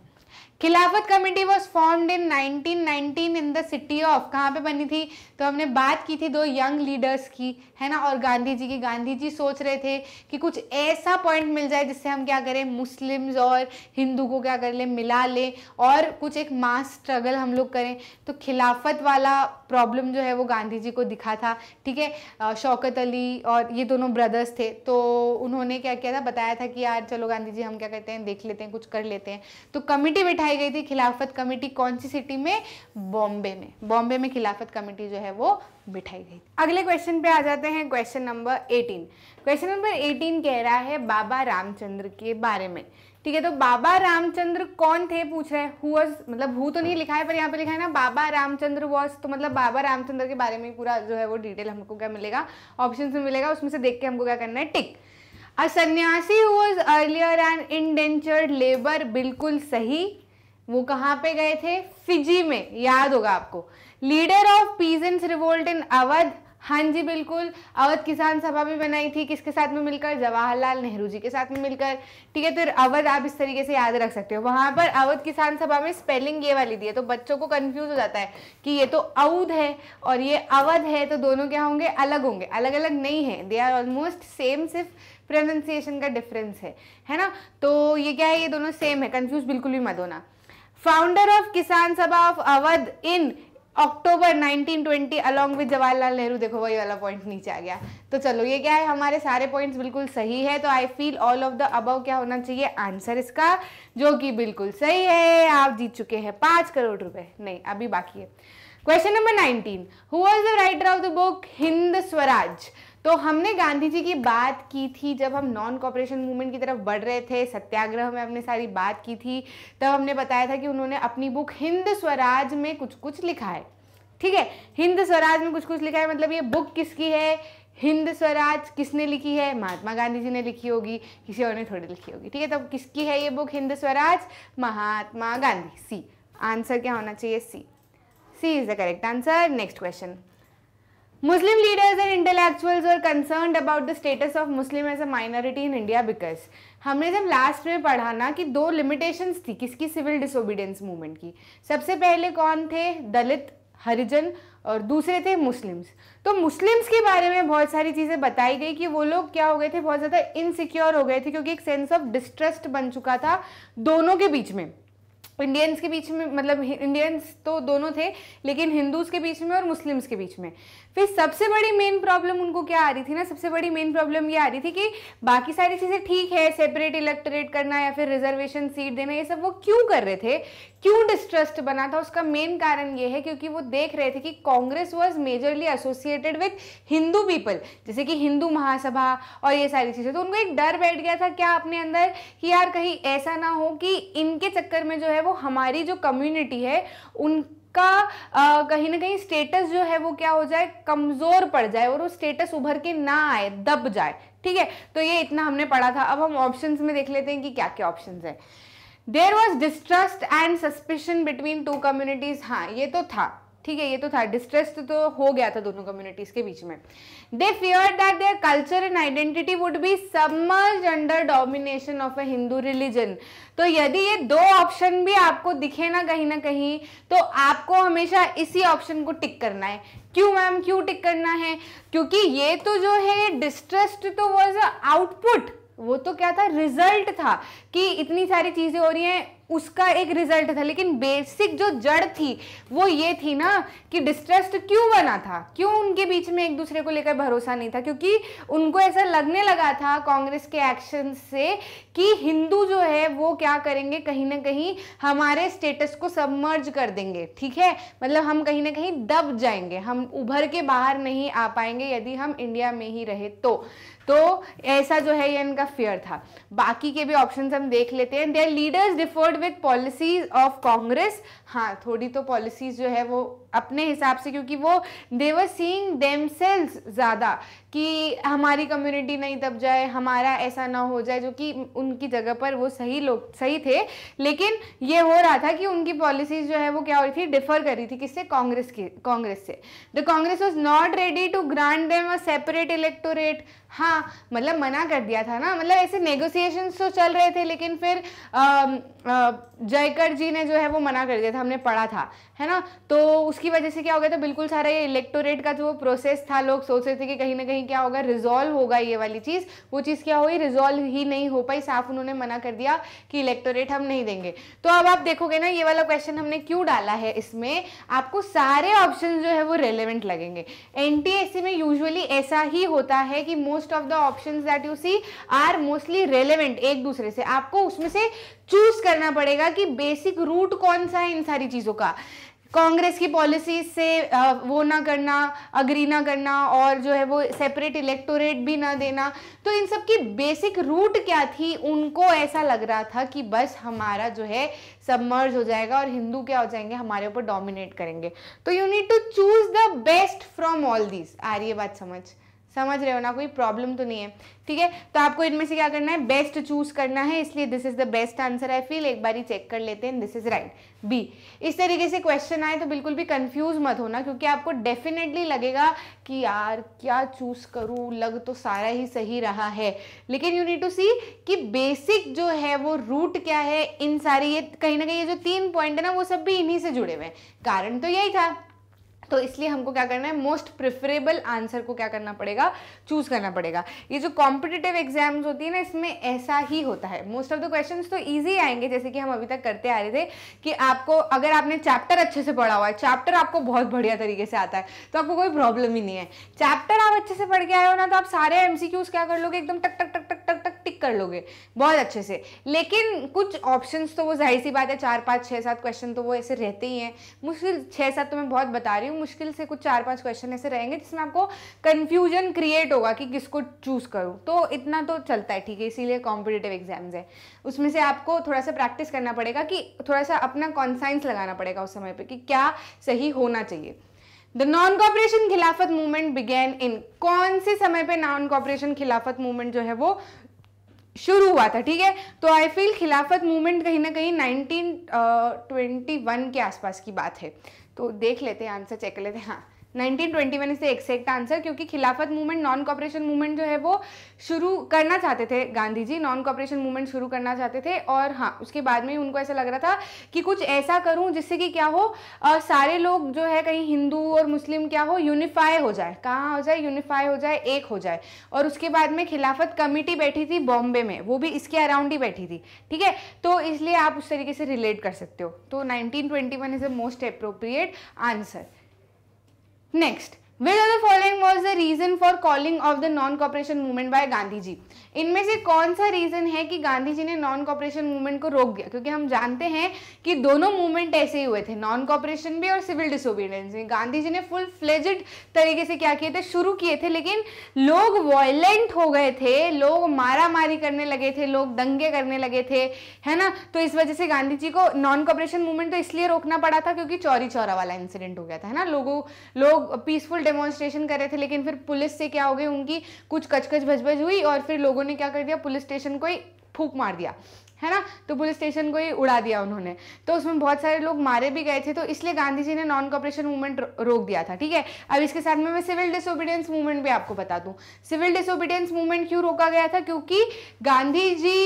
Khilafat committee was formed in 1919 in the city of कहाँ पे बनी थी तो हमने बात की थी दो यंग लीडर्स की है ना और गांधी जी की गांधी जी सोच रहे थे कि कुछ ऐसा पॉइंट मिल जाए जिससे हम क्या करें मुस्लिम्स और हिंदू को क्या कर ले मिला ले और कुछ एक मास स्ट्रगल हम लोग करें तो खिलाफत वाला प्रॉब्लम जो है वो गांधी जी को दिखा था ठीक है शौकत अली और ये दोनों ब्रदर्स थे तो उन्होंने क्या किया था बताया था कि यार चलो गांधी जी हम क्या करते हैं देख लेते हैं कुछ कर लेते हैं तो कमिटी बिठाई बनाई गई थी खिलाफत कमेटी कौन सी सिटी में बॉम्बे में बॉम्बे में खिलाफत कमेटी जो है वो बिठाई गई थी अगले क्वेश्चन पे आ जाते हैं क्वेश्चन नंबर 18 क्वेश्चन नंबर 18 कह रहा है बाबा रामचंद्र के बारे में ठीक है तो बाबा रामचंद्र कौन थे पूछ रहे हैं मतलब हु तो नहीं लिखा है पर यहाँ पे लिखा है ना बाबा रामचंद्र वॉज तो मतलब बाबा रामचंद्र के बारे में पूरा जो है वो डिटेल हमको क्या मिलेगा ऑप्शन में मिलेगा उसमें से देख के हमको क्या करना है tick a sanyasi was earlier and indentured labour बिल्कुल सही वो कहाँ पे गए थे फिजी में याद होगा आपको leader of peasants revolt in Awadh हाँ जी बिल्कुल अवध किसान सभा भी बनाई थी किसके साथ में मिलकर जवाहरलाल नेहरू जी के साथ में मिलकर ठीक है तो अवध आप इस तरीके से याद रख सकते हो वहां पर अवध किसान सभा में स्पेलिंग ये वाली दी है तो बच्चों को कन्फ्यूज हो जाता है कि ये तो अवध है और ये अवध है तो दोनों क्या होंगे अलग होंगे अलग अलग नहीं है दे आर ऑलमोस्ट सेम सिर्फ प्रोनाउंसिएशन का डिफरेंस है है ना तो ये क्या है ये दोनों सेम है कन्फ्यूज बिल्कुल भी मत होना founder of Kisan Sabha of Awadh in October 1920 along with Jawaharlal Nehru देखो वही वाला पॉइंट नीचे आ गया तो चलो ये क्या है हमारे सारे पॉइंट्स बिल्कुल सही है तो I feel all of the above क्या होना चाहिए आंसर इसका जो कि बिल्कुल सही है आप जीत चुके हैं पाँच करोड़ रुपए नहीं अभी बाकी है question number nineteen who was the writer of the book Hind Swaraj तो हमने गांधी जी की बात की थी जब हम नॉन कॉपरेशन मूवमेंट की तरफ बढ़ रहे थे सत्याग्रह में हमने सारी बात की थी तब हमने बताया था कि उन्होंने अपनी बुक हिंद स्वराज में कुछ कुछ लिखा है ठीक है हिंद स्वराज में कुछ कुछ लिखा है मतलब ये बुक किसकी है हिंद स्वराज किसने लिखी है महात्मा गांधी जी ने लिखी होगी किसी और ने थोड़ी लिखी होगी ठीक है तब किसकी है ये book Hind Swaraj Mahatma Gandhi C answer क्या होना चाहिए C C is the correct answer next question Muslim leaders and intellectuals were concerned about the status of Muslim as a minority in India because हमने जब लास्ट में पढ़ा ना कि दो लिमिटेशंस थी किसकी सिविल डिसोबीडियंस मूवमेंट की सबसे पहले कौन थे दलित हरिजन और दूसरे थे मुस्लिम्स तो मुस्लिम्स के बारे में बहुत सारी चीज़ें बताई गई कि वो लोग क्या हो गए थे बहुत ज़्यादा इनसिक्योर हो गए थे क्योंकि एक सेंस ऑफ डिस्ट्रस्ट बन चुका था दोनों के बीच में इंडियंस के बीच में मतलब इंडियंस तो दोनों थे लेकिन हिंदूज के बीच में और मुस्लिम्स के बीच में फिर सबसे बड़ी मेन प्रॉब्लम उनको क्या आ रही थी ना सबसे बड़ी मेन प्रॉब्लम ये आ रही थी कि बाकी सारी चीज़ें ठीक है सेपरेट इलेक्टोरेट करना या फिर रिजर्वेशन सीट देना ये सब वो क्यों कर रहे थे क्यों डिस्ट्रस्ट बना था उसका मेन कारण ये है क्योंकि वो देख रहे थे कि Congress was majorly associated with Hindu people जैसे कि हिंदू महासभा और ये सारी चीज़ें तो उनको एक डर बैठ गया था क्या अपने अंदर कि यार कहीं ऐसा ना हो कि इनके चक्कर में जो है वो हमारी जो कम्युनिटी है उन का कहीं ना कहीं स्टेटस जो है वो क्या हो जाए कमज़ोर पड़ जाए और वो स्टेटस उभर के ना आए दब जाए ठीक है तो ये इतना हमने पढ़ा था अब हम ऑप्शंस में देख लेते हैं कि क्या क्या ऑप्शंस हैं there was distrust and suspicion between two communities हाँ ये तो था ठीक है ये तो था डिस्ट्रेस तो हो गया था दोनों कम्युनिटीज के बीच में they fear that their culture and identity would be submerged under domination of a Hindu religion तो यदि ये दो ऑप्शन भी आपको दिखे ना कहीं ना कहीं तो आपको हमेशा इसी ऑप्शन को टिक करना है क्यों मैम क्यों टिक करना है क्योंकि ये तो जो है डिस्ट्रेस्ड तो वॉज अ आउटपुट वो तो क्या था रिजल्ट था कि इतनी सारी चीज़ें हो रही हैं उसका एक रिजल्ट था लेकिन बेसिक जो जड़ थी वो ये थी ना कि डिस्ट्रस्ट क्यों बना था क्यों उनके बीच में एक दूसरे को लेकर भरोसा नहीं था क्योंकि उनको ऐसा लगने लगा था कांग्रेस के एक्शन से कि हिंदू जो है वो क्या करेंगे कहीं ना कहीं हमारे स्टेटस को सबमर्ज कर देंगे ठीक है मतलब हम कहीं ना कहीं दब जाएंगे हम उभर के बाहर नहीं आ पाएंगे यदि हम इंडिया में ही रहे तो तो ऐसा जो है ये इनका फेयर था बाकी के भी ऑप्शन हम देख लेते हैं their leaders differed with policies of Congress हाँ थोड़ी तो पॉलिसीज जो है वो अपने हिसाब से क्योंकि वो देवर सींग देम ज़्यादा कि हमारी कम्युनिटी नहीं दब जाए हमारा ऐसा ना हो जाए जो कि उनकी जगह पर वो सही लोग सही थे लेकिन ये हो रहा था कि उनकी पॉलिसीज जो है वो क्या हो रही थी डिफर कर रही थी किससे कांग्रेस की कांग्रेस से the Congress was not ready to grant them a separate electorate हाँ मतलब मना कर दिया था ना मतलब ऐसे नेगोसिएशन तो चल रहे थे लेकिन फिर आ, आ, जयकर जी ने जो है वो मना कर दिया था हमने पढ़ा था है ना तो उसकी वजह से क्या हो गया था बिल्कुल सारा ये इलेक्टोरेट का जो प्रोसेस था लोग सोच रहे थे कि कहीं ना कहीं क्या होगा रिजॉल्व होगा ये वाली चीज़ वो चीज़ क्या हुई रिजॉल्व ही नहीं हो पाई साफ उन्होंने मना कर दिया कि इलेक्टोरेट हम नहीं देंगे तो अब आप देखोगे ना ये वाला क्वेश्चन हमने क्यों डाला है इसमें आपको सारे ऑप्शन जो है वो रेलिवेंट लगेंगे एन में यूजली ऐसा ही होता है कि most of the option that you see are mostly relevant एक दूसरे से आपको उसमें से चूज करना पड़ेगा कि बेसिक रूट कौन सा है इन सारी चीज़ों का कांग्रेस की पॉलिसी से वो ना करना अग्री ना करना और जो है वो सेपरेट इलेक्टोरेट भी ना देना तो इन सब की बेसिक रूट क्या थी उनको ऐसा लग रहा था कि बस हमारा जो है सबमर्ज हो जाएगा और हिंदू क्या हो जाएंगे हमारे ऊपर डोमिनेट करेंगे तो you need to choose the best from all this आ रही है बात समझ समझ रहे हो ना कोई प्रॉब्लम तो नहीं है ठीक है तो आपको इनमें से क्या करना है बेस्ट चूज करना है इसलिए this is the best answer I feel एक बार ही चेक कर लेते हैं दिस इज राइट बी इस तरीके से क्वेश्चन आए तो बिल्कुल भी कंफ्यूज मत होना क्योंकि आपको डेफिनेटली लगेगा कि यार क्या चूज करूँ लग तो सारा ही सही रहा है लेकिन यू नीड टू सी कि बेसिक जो है वो रूट क्या है इन सारी ये कहीं ना कहीं ये जो तीन पॉइंट है ना वो सब भी इन्हीं से जुड़े हुए हैं कारण तो यही था तो इसलिए हमको क्या करना है मोस्ट प्रिफरेबल आंसर को क्या करना पड़ेगा चूज करना पड़ेगा ये जो कॉम्पिटेटिव एग्जाम्स होती है ना इसमें ऐसा ही होता है मोस्ट ऑफ द क्वेश्चन तो ईजी आएंगे जैसे कि हम अभी तक करते आ रहे थे कि आपको अगर आपने चैप्टर अच्छे से पढ़ा हुआ है चैप्टर आपको बहुत बढ़िया तरीके से आता है तो आपको कोई प्रॉब्लम ही नहीं है चैप्टर आप अच्छे से पढ़ के आए हो ना तो आप सारे एम क्या कर लोगे एकदम टक टक टक टक टक टक टिक कर लोगे बहुत अच्छे से लेकिन कुछ ऑप्शन तो वो जाहिर सी बात है चार पाँच छः सात क्वेश्चन तो वो ऐसे रहते ही हैं मुश्किल छः सात तो मैं बहुत बता रही हूँ मुश्किल से कुछ चार पांच क्वेश्चन ऐसे रहेंगे जिसमें आपको कंफ्यूजन क्रिएट होगा कि किसको चूज़ करूँ तो इतना तो चलता है ठीक है इसीलिए कॉम्पिटेटिव एग्जाम्स है उसमें से आपको थोड़ा सा प्रैक्टिस करना पड़ेगा कि थोड़ा सा अपना कॉन्साइंस लगाना पड़ेगा उस समय पर कि क्या सही होना चाहिए the non cooperation Khilafat movement began in कौन से समय पर नॉन कॉपरेशन खिलाफत मूवमेंट जो है वो शुरू हुआ था ठीक है तो आई फील खिलाफत मूवमेंट कहीं ना कहीं 1921 uh, के आसपास की बात है तो देख लेते हैं आंसर चेक कर लेते हैं हाँ 1921 इज द आंसर क्योंकि खिलाफत मूवमेंट नॉन कॉपरेशन मूवमेंट जो है वो शुरू करना चाहते थे Gandhi ji non cooperation movement शुरू करना चाहते थे और हाँ उसके बाद में उनको ऐसा लग रहा था कि कुछ ऐसा करूँ जिससे कि क्या हो आ, सारे लोग जो है कहीं हिंदू और मुस्लिम क्या हो यूनिफाई हो जाए कहाँ हो जाए यूनिफाई हो जाए एक हो जाए और उसके बाद में खिलाफत कमेटी बैठी थी बॉम्बे में वो भी इसके अराउंड ही बैठी थी ठीक है तो इसलिए आप उस तरीके से रिलेट कर सकते हो तो nineteen twenty one is a most appropriate answer Next, which of the following was the reason for calling off the non cooperation movement by Gandhi ji इनमें से कौन सा रीजन है कि गांधी जी ने नॉन कॉपरेशन मूवमेंट को रोक दिया क्योंकि हम जानते हैं कि दोनों मूवमेंट ऐसे ही हुए थे नॉन कॉपरेशन भी और सिविल डिसोबीडियंस भी गांधी जी ने फुल फ्लेजेड तरीके से क्या किए थे शुरू किए थे लेकिन लोग वॉयलेंट हो गए थे लोग मारा मारी करने लगे थे लोग दंगे करने लगे थे है ना तो इस वजह से गांधी जी को नॉन कॉपरेशन मूवमेंट तो इसलिए रोकना पड़ा था क्योंकि चौरी चौरा वाला इंसिडेंट हो गया था है ना लोगों लोग पीसफुल डेमोन्स्ट्रेशन कर रहे थे लेकिन फिर पुलिस से क्या हो गई उनकी कुछ कचकच भजभज हुई और फिर लोगों ने क्या कर दिया पुलिस स्टेशन को ही फूक मार दिया है ना तो पुलिस स्टेशन को ही उड़ा दिया उन्होंने तो उसमें बहुत सारे लोग मारे भी गए थे तो इसलिए गांधी जी ने नॉन कॉपरेशन मूवमेंट रोक दिया था ठीक है अब इसके साथ में मैं सिविल डिसोबीडियंस मूवमेंट भी आपको बता दूं सिविल डिसोबीडियंस मूवमेंट क्यों रोका गया था क्योंकि गांधी जी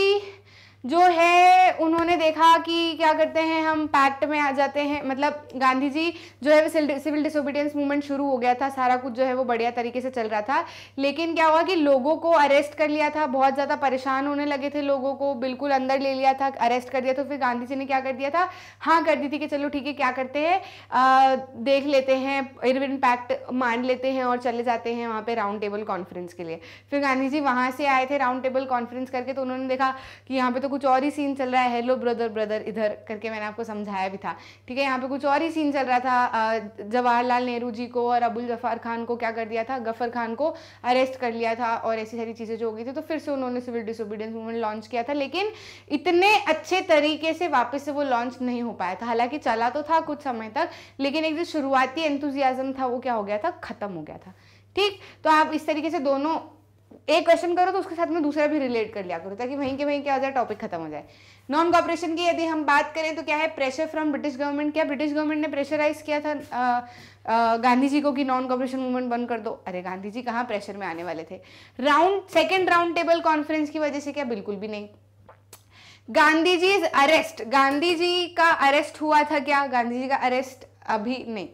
जो है उन्होंने देखा कि क्या करते हैं हम पैक्ट में आ जाते हैं मतलब गांधी जी जो है सिविल डिसोबीडियंस मूवमेंट शुरू हो गया था सारा कुछ जो है वो बढ़िया तरीके से चल रहा था लेकिन क्या हुआ कि लोगों को अरेस्ट कर लिया था बहुत ज़्यादा परेशान होने लगे थे लोगों को बिल्कुल अंदर ले लिया था अरेस्ट कर दिया तो फिर गांधी जी ने क्या कर दिया था हाँ कर दी थी कि चलो ठीक है क्या करते हैं देख लेते हैं इरविन पैक्ट मान लेते हैं और चले जाते हैं वहाँ पर राउंड टेबल कॉन्फ्रेंस के लिए फिर गांधी जी वहाँ से आए थे राउंड टेबल कॉन्फ्रेंस करके तो उन्होंने देखा कि यहाँ पर तो कुछ और ही सीन चल रहा है हेलो ब्रदर ब्रदर इधर करके मैंने आपको समझाया भी था ठीक है यहाँ पे कुछ और ही सीन चल रहा था जवाहरलाल नेहरू जी को और अबुल जफार खान को क्या कर दिया था गफर खान को अरेस्ट कर लिया था और ऐसी सारी चीज़ें जो हो गई थी तो फिर से उन्होंने सिविल डिसोबीडियंस मूवमेंट लॉन्च किया था लेकिन इतने अच्छे तरीके से वापस से वो लॉन्च नहीं हो पाया था हालांकि चला तो था कुछ समय तक लेकिन एक जो शुरुआती एंतुजियाज़म था वो क्या हो गया था ख़त्म हो गया था ठीक तो आप इस तरीके से दोनों एक क्वेश्चन करो तो उसके साथ में दूसरा भी रिलेट कर लिया करो ताकि वहीं के वहीं क्या हो जाए टॉपिक खत्म हो जाए नॉन कॉपरेशन की यदि हम बात करें तो क्या है प्रेशर फ्रॉम ब्रिटिश गवर्नमेंट क्या ब्रिटिश गवर्नमेंट ने प्रेशराइज किया था आ, आ, गांधी जी को कि नॉन कॉपरेशन मूवमेंट बंद कर दो अरे गांधी जी कहाँ प्रेशर में आने वाले थे round second round table conference की वजह से क्या बिल्कुल भी नहीं गांधी जी अरेस्ट गांधी जी का अरेस्ट हुआ था क्या गांधी जी का अरेस्ट अभी नहीं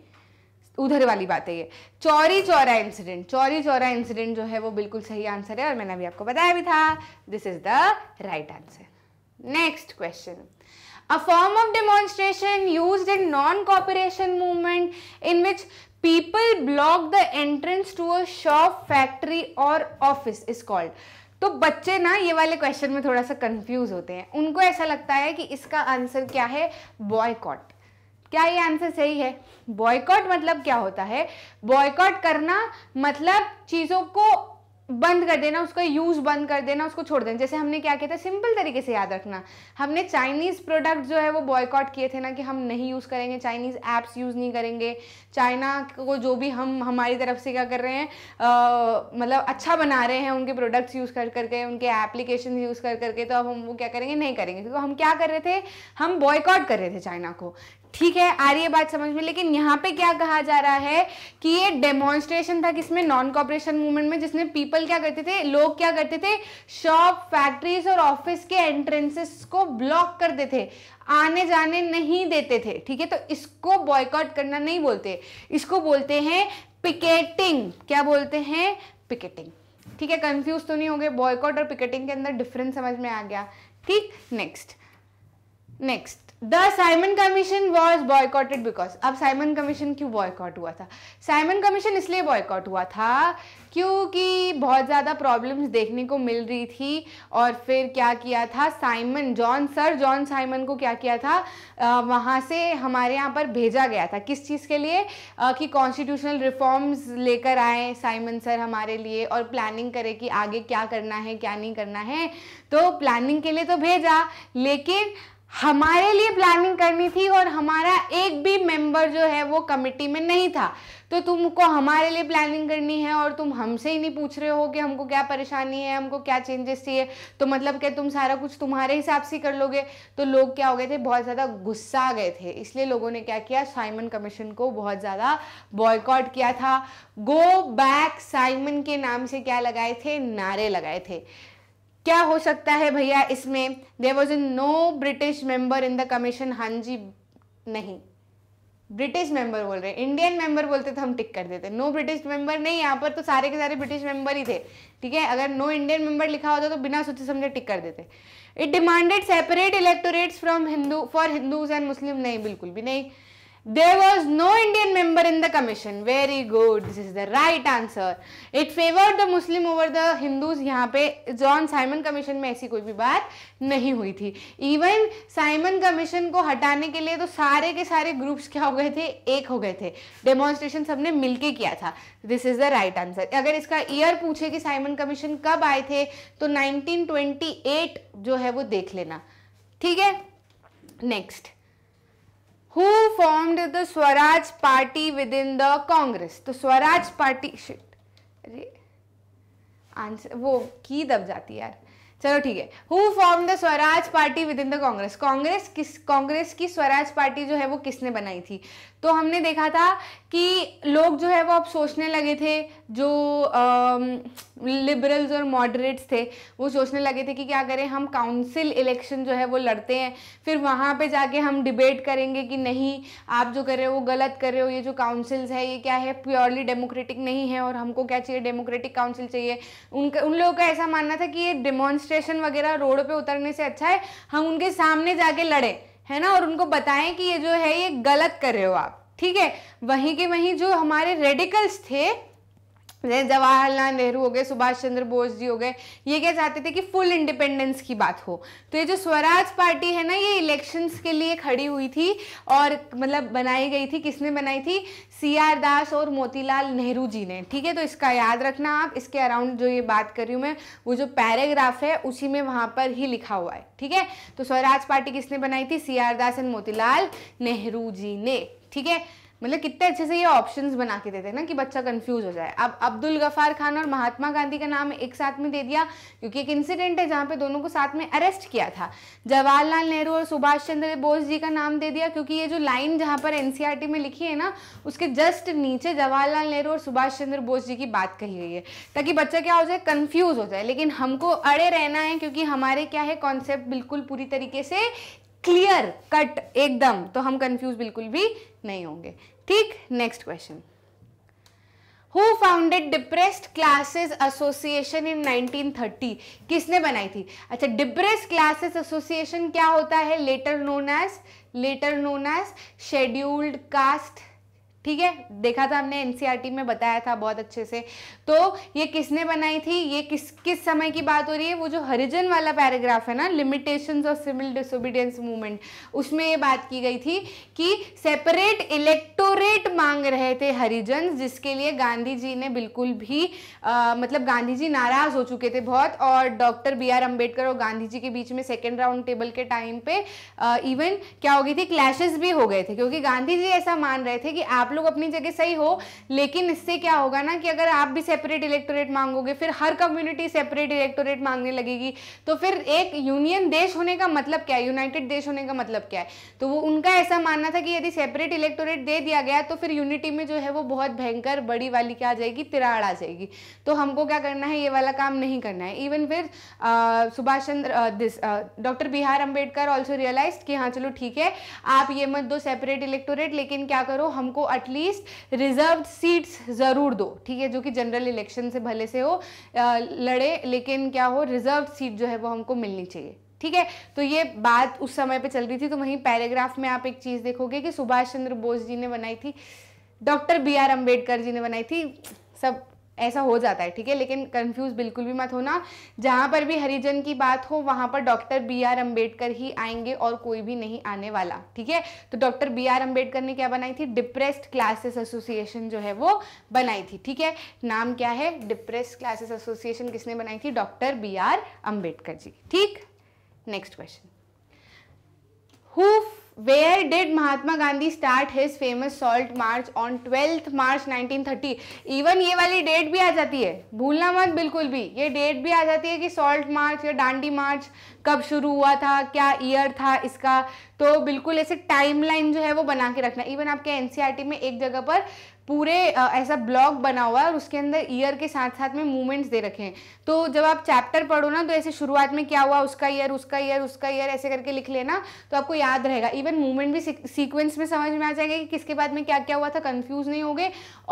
उधर वाली बात है ये चौरी चौरा इंसिडेंट चौरी चौरा इंसिडेंट जो है वो बिल्कुल सही आंसर है और मैंने अभी आपको बताया भी था this is the right answer next question a form of demonstration use in non cooperation movement in which people block the entrance to a shop factory और ऑफिस इज कॉल्ड तो बच्चे ना ये वाले क्वेश्चन में थोड़ा सा कंफ्यूज होते हैं उनको ऐसा लगता है कि इसका आंसर क्या है बॉयकॉट क्या ये आंसर सही है बॉयकॉट मतलब क्या होता है बॉयकॉट करना मतलब चीज़ों को बंद कर देना उसका यूज़ बंद कर देना उसको छोड़ देना जैसे हमने क्या किया था सिंपल तरीके से याद रखना हमने चाइनीज़ प्रोडक्ट जो है वो बॉयकॉट किए थे ना कि हम नहीं यूज़ करेंगे चाइनीज़ ऐप्स यूज़ नहीं करेंगे चाइना को जो भी हम हमारी तरफ से क्या कर रहे हैं मतलब अच्छा बना रहे हैं उनके प्रोडक्ट्स यूज़ कर करके उनके एप्लीकेशन यूज़ कर करके तो अब हम वो क्या करेंगे नहीं करेंगे क्योंकि तो हम क्या कर रहे थे हम बॉयकॉट कर रहे थे चाइना को ठीक है आ रही है बात समझ में लेकिन यहाँ पे क्या कहा जा रहा है कि ये डेमोन्स्ट्रेशन था किसमें नॉन कॉपरेशन मूवमेंट में जिसमें पीपल क्या करते थे लोग क्या करते थे शॉप फैक्ट्रीज और ऑफिस के एंट्रेंसेस को ब्लॉक करते थे आने जाने नहीं देते थे ठीक है तो इसको बॉयकॉट करना नहीं बोलते इसको बोलते हैं पिकेटिंग क्या बोलते हैं पिकेटिंग ठीक है कंफ्यूज तो नहीं हो गए बॉयकॉट और पिकेटिंग के अंदर डिफरेंस समझ में आ गया ठीक next next the Simon commission was boycotted because अब साइमन कमीशन क्यों बॉयकॉट हुआ था साइमन कमीशन इसलिए बॉयकॉट हुआ था क्योंकि बहुत ज़्यादा प्रॉब्लम्स देखने को मिल रही थी और फिर क्या किया था Simon John sir John Simon को क्या किया था आ, वहाँ से हमारे यहाँ पर भेजा गया था किस चीज़ के लिए आ, कि कॉन्स्टिट्यूशनल रिफॉर्म्स लेकर आए साइमन सर हमारे लिए और प्लानिंग करें कि आगे क्या करना है क्या नहीं करना है तो प्लानिंग के लिए तो भेजा लेकिन हमारे लिए प्लानिंग करनी थी और हमारा एक भी मेंबर जो है वो कमेटी में नहीं था तो तुमको हमारे लिए प्लानिंग करनी है और तुम हमसे ही नहीं पूछ रहे हो कि हमको क्या परेशानी है हमको क्या चेंजेस चाहिए तो मतलब क्या तुम सारा कुछ तुम्हारे हिसाब से कर लोगे तो लोग क्या हो गए थे बहुत ज़्यादा गुस्सा आ गए थे इसलिए लोगों ने क्या किया साइमन कमीशन को बहुत ज़्यादा बॉयकॉट किया था गो बैक साइमन के नाम से क्या लगाए थे नारे लगाए थे क्या हो सकता है भैया इसमें there was a no British member in the commission हाँ जी नहीं ब्रिटिश मेंबर बोल रहे इंडियन मेंबर बोलते तो हम टिक कर देते नो ब्रिटिश मेंबर नहीं यहाँ पर तो सारे के सारे ब्रिटिश मेंबर ही थे ठीक है अगर नो इंडियन मेंबर लिखा होता तो बिना सोचे समझे टिक कर देते it demanded separate electorates from Hindu for Hindus and Muslim नहीं बिल्कुल भी नहीं There was no Indian member in the commission. Very good. This is the right answer. It favored the Muslim over the Hindus. यहाँ पे जॉन साइमन कमीशन में ऐसी कोई भी बात नहीं हुई थी इवन साइमन कमीशन को हटाने के लिए तो सारे के सारे ग्रुप्स क्या हो गए थे एक हो गए थे डेमोन्स्ट्रेशन सबने मिलके किया था this is the right answer अगर इसका ईयर पूछे कि साइमन कमीशन कब आए थे तो 1928 जो है वो देख लेना ठीक है next who formed the Swaraj party within the Congress तो स्वराज पार्टी शिट अरे आंसर वो की दब जाती यार चलो ठीक है who form the Swaraj party within the Congress Congress किस कांग्रेस की स्वराज पार्टी जो है वो किसने बनाई थी तो हमने देखा था कि लोग जो है वो अब सोचने लगे थे जो लिबरल्स और मॉडरेट्स थे वो सोचने लगे थे कि क्या करें हम काउंसिल इलेक्शन जो है वो लड़ते हैं फिर वहाँ पे जाके हम डिबेट करेंगे कि नहीं आप जो कर रहे हो वो गलत कर रहे हो ये जो काउंसिल्स है ये क्या है प्योरली डेमोक्रेटिक नहीं है और हमको क्या चाहिए डेमोक्रेटिक काउंसिल चाहिए उनका उन लोगों का ऐसा मानना था कि ये डेमॉन्स्ट्रेशन वगैरह रोड पर उतरने से अच्छा है हम उनके सामने जाके लड़ें है ना और उनको बताएं कि ये जो है ये गलत कर रहे हो आप ठीक है वहीं के वहीं जो हमारे रेडिकल्स थे जैसे जवाहरलाल नेहरू हो गए सुभाष चंद्र बोस जी हो गए ये क्या चाहते थे कि फुल इंडिपेंडेंस की बात हो तो ये जो स्वराज पार्टी है ना ये इलेक्शंस के लिए खड़ी हुई थी और मतलब बनाई गई थी किसने बनाई थी सी आर दास और मोतीलाल नेहरू जी ने ठीक है तो इसका याद रखना आप इसके अराउंड जो ये बात कर रही हूँ मैं वो जो पैराग्राफ है उसी में वहाँ पर ही लिखा हुआ है ठीक है तो स्वराज पार्टी किसने बनाई थी C R Das and Motilal Nehru ji ने ठीक है मतलब कितने अच्छे से ये ऑप्शंस बना के देते हैं ना कि बच्चा कंफ्यूज हो जाए अब अब्दुल गफ़ार खान और महात्मा गांधी का नाम एक साथ में दे दिया क्योंकि एक इंसिडेंट है जहाँ पे दोनों को साथ में अरेस्ट किया था जवाहरलाल नेहरू और सुभाष चंद्र बोस जी का नाम दे दिया क्योंकि ये जो लाइन जहाँ पर एन e में लिखी है ना उसके जस्ट नीचे जवाहरलाल नेहरू और सुभाष चंद्र बोस जी की बात कही गई है ताकि बच्चा क्या हो जाए कन्फ्यूज़ हो जाए लेकिन हमको अड़े रहना है क्योंकि हमारे क्या है कॉन्सेप्ट बिल्कुल पूरी तरीके से क्लियर कट एकदम तो हम कंफ्यूज बिल्कुल भी नहीं होंगे ठीक next question who founded depressed classes association in 1930 किसने बनाई थी अच्छा डिप्रेस्ड क्लासेस एसोसिएशन क्या होता है later known as later known as scheduled caste ठीक है देखा था हमने एनसीईआरटी e में बताया था बहुत अच्छे से तो ये किसने बनाई थी ये किस किस समय की बात हो रही है वो जो हरिजन वाला पैराग्राफ है ना limitations of civil disobedience movement उसमें ये बात की गई थी कि सेपरेट इलेक्टोरेट मांग रहे थे हरिजन जिसके लिए गांधी जी ने बिल्कुल भी आ, मतलब गांधी जी नाराज़ हो चुके थे बहुत और डॉक्टर बी आर अम्बेडकर और गांधी जी के बीच में सेकेंड राउंड टेबल के टाइम पे इवन क्या हो गई थी क्लैशेज भी हो गए थे क्योंकि गांधी जी ऐसा मान रहे थे कि आप लोग अपनी जगह सही हो लेकिन इससे क्या होगा ना कि अगर आप भी सेपरेट इलेक्टोरेट मांगोगे फिर हर कम्युनिटी सेपरेट इलेक्टोरेट मांगने लगेगी तो फिर एक यूनियन देश होने का मतलब क्या है यूनाइटेड देश होने का मतलब क्या है तो वो उनका ऐसा मानना था कि यदि सेपरेट इलेक्टोरेट दे दिया गया तो फिर यूनिटी में जो है वो बहुत भयंकर बड़ी वाली क्या आ जाएगी तिराड़ आ जाएगी तो हमको क्या करना है ये वाला काम नहीं करना है इवन फिर सुभाष चंद्र दिस डॉक्टर बिहार अम्बेडकर ऑल्सो रियलाइज कि हाँ चलो ठीक है आप ये मत दो सेपरेट इलेक्टोरेट लेकिन क्या करो हमको एटलीस्ट रिजर्व सीट्स ज़रूर दो ठीक है जो कि जनरल इलेक्शन से भले से हो लड़े लेकिन क्या हो रिजर्व सीट जो है वो हमको मिलनी चाहिए ठीक है तो ये बात उस समय पे चल रही थी तो वहीं पैराग्राफ में आप एक चीज़ देखोगे कि सुभाष चंद्र बोस जी ने बनाई थी doctor B R Ambedkar ji ने बनाई थी सब ऐसा हो जाता है ठीक है लेकिन कंफ्यूज बिल्कुल भी मत होना जहां पर भी हरिजन की बात हो वहां पर डॉक्टर बी आर अम्बेडकर ही आएंगे और कोई भी नहीं आने वाला ठीक है तो डॉक्टर बी आर अम्बेडकर ने क्या बनाई थी डिप्रेस्ड क्लासेस एसोसिएशन जो है वो बनाई थी ठीक है नाम क्या है डिप्रेस्ड क्लासेस एसोसिएशन किसने बनाई थी doctor B R Ambedkar ji ठीक next question who where did Mahatma Gandhi start his famous salt march on twelfth March 1930 even ये वाली डेट भी आ जाती है भूलना मत बिल्कुल भी ये डेट भी आ जाती है कि सॉल्ट मार्च या डांडी मार्च कब शुरू हुआ था क्या ईयर था इसका तो बिल्कुल ऐसे टाइमलाइन जो है वो बना के रखना इवन आपके एनसीईआरटी में एक जगह पर पूरे ऐसा ब्लॉग बना हुआ है और उसके अंदर ईयर के साथ साथ में मूवमेंट्स दे रखे हैं तो जब आप चैप्टर पढ़ो ना तो ऐसे शुरुआत में क्या हुआ उसका ईयर उसका ईयर उसका ईयर ऐसे करके लिख लेना तो आपको याद रहेगा इवन मूवमेंट भी सीक्वेंस में समझ में आ जाएगा कि किसके बाद में क्या क्या हुआ था कन्फ्यूज़ नहीं होगे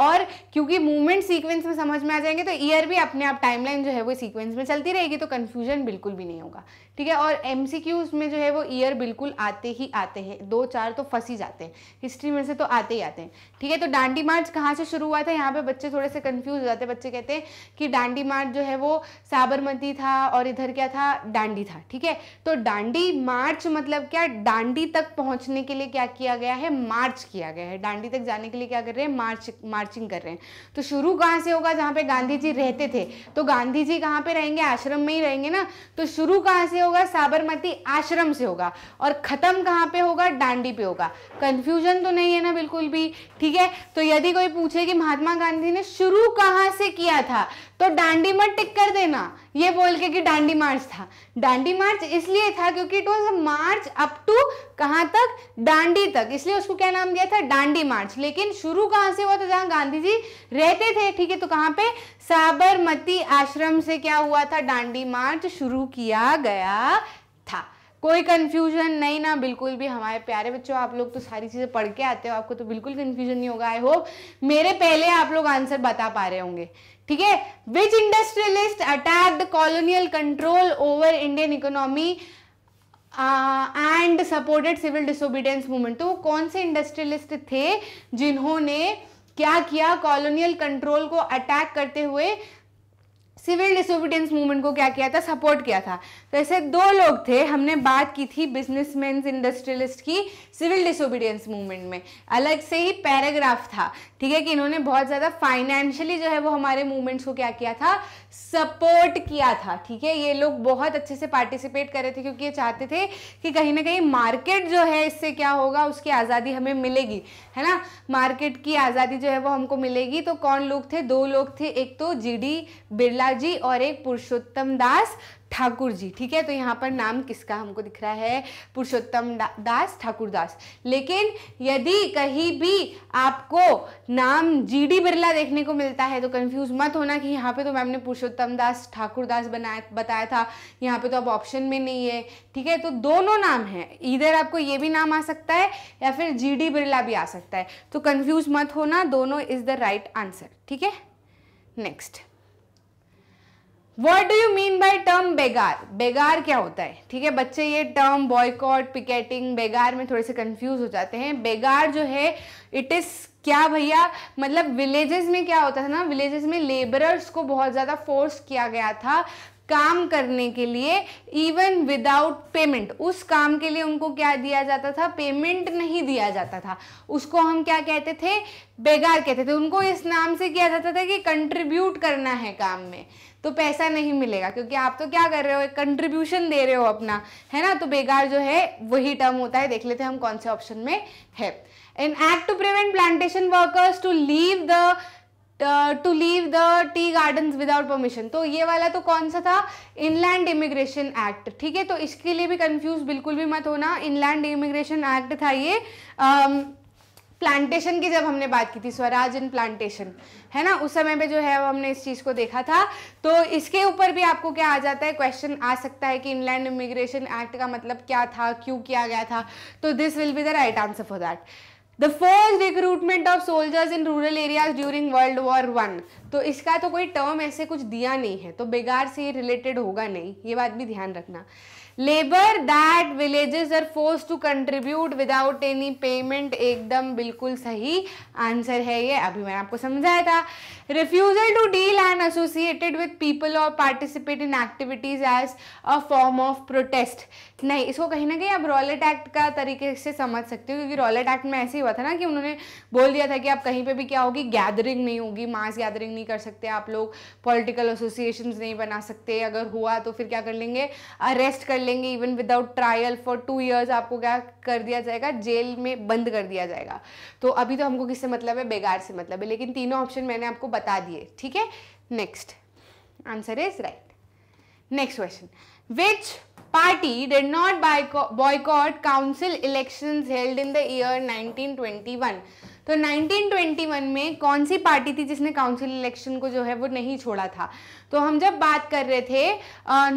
और क्योंकि मूवमेंट सीक्वेंस में समझ में आ जाएंगे तो ईयर भी अपने आप टाइमलाइन जो है वो सीक्वेंस में चलती रहेगी तो कन्फ्यूजन बिल्कुल भी नहीं होगा ठीक है और एम में जो है वो ईयर बिल्कुल आते ही आते हैं दो चार तो फंस ही जाते हैं हिस्ट्री में से तो आते ही आते हैं ठीक है तो डांडी मार्च कहाँ से शुरू हुआ था यहाँ पे बच्चे थोड़े से कंफ्यूज हो जाते हैं बच्चे कहते हैं कि डांडी मार्च जो है वो साबरमती था और इधर क्या था डांडी था ठीक है तो डांडी मार्च मतलब क्या डांडी तक पहुँचने के लिए क्या किया गया है मार्च किया गया है डांडी तक जाने के लिए क्या कर रहे हैं मार्च मार्चिंग कर रहे हैं तो शुरू कहाँ से होगा जहाँ पे गांधी जी रहते थे तो गांधी जी कहाँ पे रहेंगे आश्रम में ही रहेंगे ना तो शुरू कहाँ से होगा साबरमती आश्रम से होगा और ख़त्म कहाँ पे होगा डांडी पे होगा कन्फ्यूजन तो नहीं है ना बिल्कुल भी ठीक है तो यदि यदि कोई पूछे कि महात्मा गांधी ने शुरू कहाँ से किया था तो डांडी मत टिक कर देना ये बोल के कि डांडी मार्च था डांडी मार्च इसलिए था क्योंकि it was march up to कहाँ तक डांडी तक इसलिए उसको क्या नाम दिया था डांडी मार्च लेकिन शुरू कहाँ से हुआ था जहाँ गांधी जी रहते थे ठीक है तो कहाँ पे साबरमती आश्रम से क्या हुआ था डांडी मार्च शुरू किया गया था कोई कन्फ्यूजन नहीं ना बिल्कुल भी हमारे प्यारे बच्चों आप लोग तो सारी चीज़ें पढ़ के आते हो आपको तो बिल्कुल कन्फ्यूजन नहीं होगा आई होप मेरे पहले आप लोग आंसर बता पा रहे होंगे ठीक है which industrialist attack the colonial control over Indian economy and supported civil disobedience movement तो वो कौन से इंडस्ट्रियलिस्ट थे जिन्होंने क्या किया कॉलोनियल कंट्रोल को अटैक करते हुए सिविल डिसोबिडियंस मूवमेंट को क्या किया था सपोर्ट किया था तो ऐसे दो लोग थे हमने बात की थी बिजनेसमैन इंडस्ट्रियलिस्ट की सिविल डिसोबिडियंस मूवमेंट में अलग से ही पैराग्राफ था ठीक है कि इन्होंने बहुत ज़्यादा फाइनेंशियली जो है वो हमारे मूवमेंट्स को क्या किया था सपोर्ट किया था ठीक है ये लोग बहुत अच्छे से पार्टिसिपेट कर रहे थे क्योंकि ये चाहते थे कि कहीं ना कहीं मार्केट जो है इससे क्या होगा उसकी आज़ादी हमें मिलेगी है ना मार्केट की आज़ादी जो है वो हमको मिलेगी तो कौन लोग थे दो लोग थे एक तो जी डी बिरला जी और एक पुरुषोत्तम दास ठाकुर जी ठीक है तो यहाँ पर नाम किसका हमको दिख रहा है पुरुषोत्तम दास ठाकुर दास लेकिन यदि कहीं भी आपको नाम जी डी बिरला देखने को मिलता है तो कंफ्यूज मत होना कि यहाँ पे तो मैम ने पुरुषोत्तम दास ठाकुर दास बनाया बताया था यहाँ पे तो अब ऑप्शन में नहीं है ठीक है तो दोनों नाम है इधर आपको ये भी नाम आ सकता है या फिर जी डी बिरला भी आ सकता है तो कन्फ्यूज मत होना दोनों इज़ द राइट आंसर ठीक है next what do you mean by term begar begar क्या होता है ठीक है बच्चे ये टर्म बॉयकॉट पिकेटिंग बेगार में थोड़े से कंफ्यूज हो जाते हैं बेगार जो है इट इज़ क्या भैया मतलब विलेजेस में क्या होता था ना विलेजेस में लेबरर्स को बहुत ज़्यादा फोर्स किया गया था काम करने के लिए इवन विदाउट पेमेंट उस काम के लिए उनको क्या दिया जाता था पेमेंट नहीं दिया जाता था उसको हम क्या कहते थे बेगार कहते थे उनको इस नाम से किया जाता था कि कंट्रीब्यूट करना है काम में तो पैसा नहीं मिलेगा क्योंकि आप तो क्या कर रहे हो एक कंट्रीब्यूशन दे रहे हो अपना है ना तो बेकार जो है वही टर्म होता है देख लेते हैं हम कौन से ऑप्शन में है an act to prevent plantation workers to leave the to leave the tea garden without permission तो ये वाला तो कौन सा था इनलैंड इमिग्रेशन एक्ट ठीक है तो इसके लिए भी कंफ्यूज बिल्कुल भी मत होना इनलैंड इमिग्रेशन एक्ट था ये um, प्लांटेशन की जब हमने बात की थी स्वराज इन प्लांटेशन है ना उस समय पे जो है वो हमने इस चीज़ को देखा था तो इसके ऊपर भी आपको क्या आ जाता है क्वेश्चन आ सकता है कि इनलैंड इमिग्रेशन एक्ट का मतलब क्या था क्यों किया गया था तो this will be the right answer for that the first recruitment of soldiers in rural areas during world war one तो इसका तो कोई टर्म ऐसे कुछ दिया नहीं है तो बेगार से ये रिलेटेड होगा नहीं ये बात भी ध्यान रखना labour that villages are force to contribute without any payment एकदम बिल्कुल सही आंसर है ये अभी मैंने आपको समझाया था refusal to deal and associated with people or participate in activities as a form of protest नहीं इसको कहीं ना कहीं आप रॉलेट एक्ट का तरीके से समझ सकते हो क्योंकि रॉलेट एक्ट में ऐसे ही हुआ था ना कि उन्होंने बोल दिया था कि आप कहीं पे भी क्या होगी गैदरिंग नहीं होगी मास गैदरिंग नहीं कर सकते आप लोग पॉलिटिकल एसोसिएशंस नहीं बना सकते अगर हुआ तो फिर क्या कर लेंगे अरेस्ट कर लेंगे even without trial for two years आपको क्या कर दिया जाएगा जेल में बंद कर दिया जाएगा तो अभी तो हमको किससे मतलब है बेगार से मतलब है लेकिन तीनों ऑप्शन मैंने आपको बता दिए ठीक है next answer is right next question which party did not boycott council elections held in the year 1921 तो 1921 में कौन सी पार्टी थी जिसने काउंसिल इलेक्शन को जो है वो नहीं छोड़ा था तो हम जब बात कर रहे थे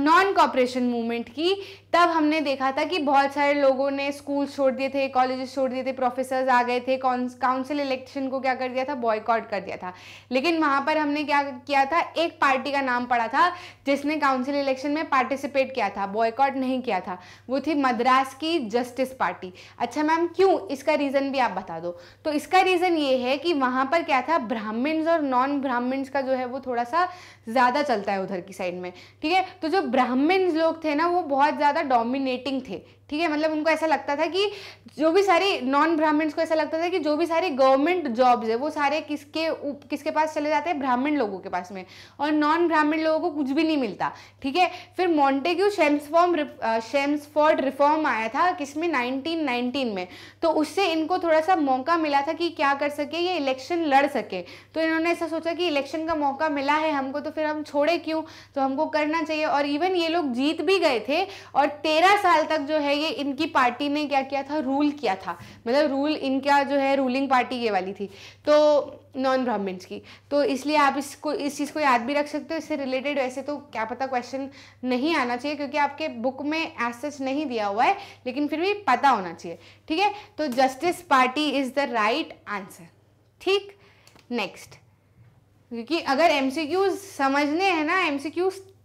नॉन कॉपरेशन मूवमेंट की तब हमने देखा था कि बहुत सारे लोगों ने स्कूल छोड़ दिए थे कॉलेजेस छोड़ दिए थे प्रोफेसर्स आ गए थे काउंसिल इलेक्शन को क्या कर दिया था बॉयकॉट कर दिया था लेकिन वहाँ पर हमने क्या किया था एक पार्टी का नाम पड़ा था जिसने काउंसिल इलेक्शन में पार्टिसिपेट किया था बॉयकॉट नहीं किया था वो थी मद्रास की जस्टिस पार्टी अच्छा मैम क्यों इसका रीज़न भी आप बता दो तो इसका रीज़न ये है कि वहाँ पर क्या था ब्राह्मण्स और नॉन ब्राह्मण्स का जो है वो थोड़ा सा ज़्यादा चलता है उधर की साइड में ठीक है तो जो ब्राह्मण लोग थे ना वो बहुत ज़्यादा डोमिनेटिंग थे ठीक है मतलब उनको ऐसा लगता था कि जो भी सारी नॉन ब्राह्मण्स को ऐसा लगता था कि जो भी सारे गवर्नमेंट जॉब्स है वो सारे किसके किसके पास चले जाते हैं ब्राह्मण लोगों के पास में और नॉन ब्राह्मण लोगों को कुछ भी नहीं मिलता ठीक है फिर मॉन्टेग्यू शेम्सफॉर्म शेम्सफॉर्ड रिफॉर्म आया था किसमें नाइनटीन नाइनटीन में तो उससे इनको थोड़ा सा मौका मिला था कि क्या कर सके ये इलेक्शन लड़ सके तो इन्होंने ऐसा सोचा कि इलेक्शन का मौका मिला है हमको तो फिर हम छोड़े क्यों तो हमको करना चाहिए और इवन ये लोग जीत भी गए थे और तेरह साल तक जो है ये इनकी पार्टी ने क्या किया था रूल रूल किया था मतलब रूल इनका जो है रूलिंग पार्टी ये वाली थी तो नॉन ब्राह्मण्स की तो इसलिए आप इसको इस चीज़ को याद भी रख सकते हो इससे रिलेटेड वैसे तो क्या पता क्वेश्चन नहीं आना चाहिए क्योंकि आपके बुक में एज सच नहीं दिया हुआ है लेकिन फिर भी पता होना चाहिए ठीक है तो justice party is the right answer ठीक नेक्स्ट क्योंकि अगर एम समझने हैं ना एम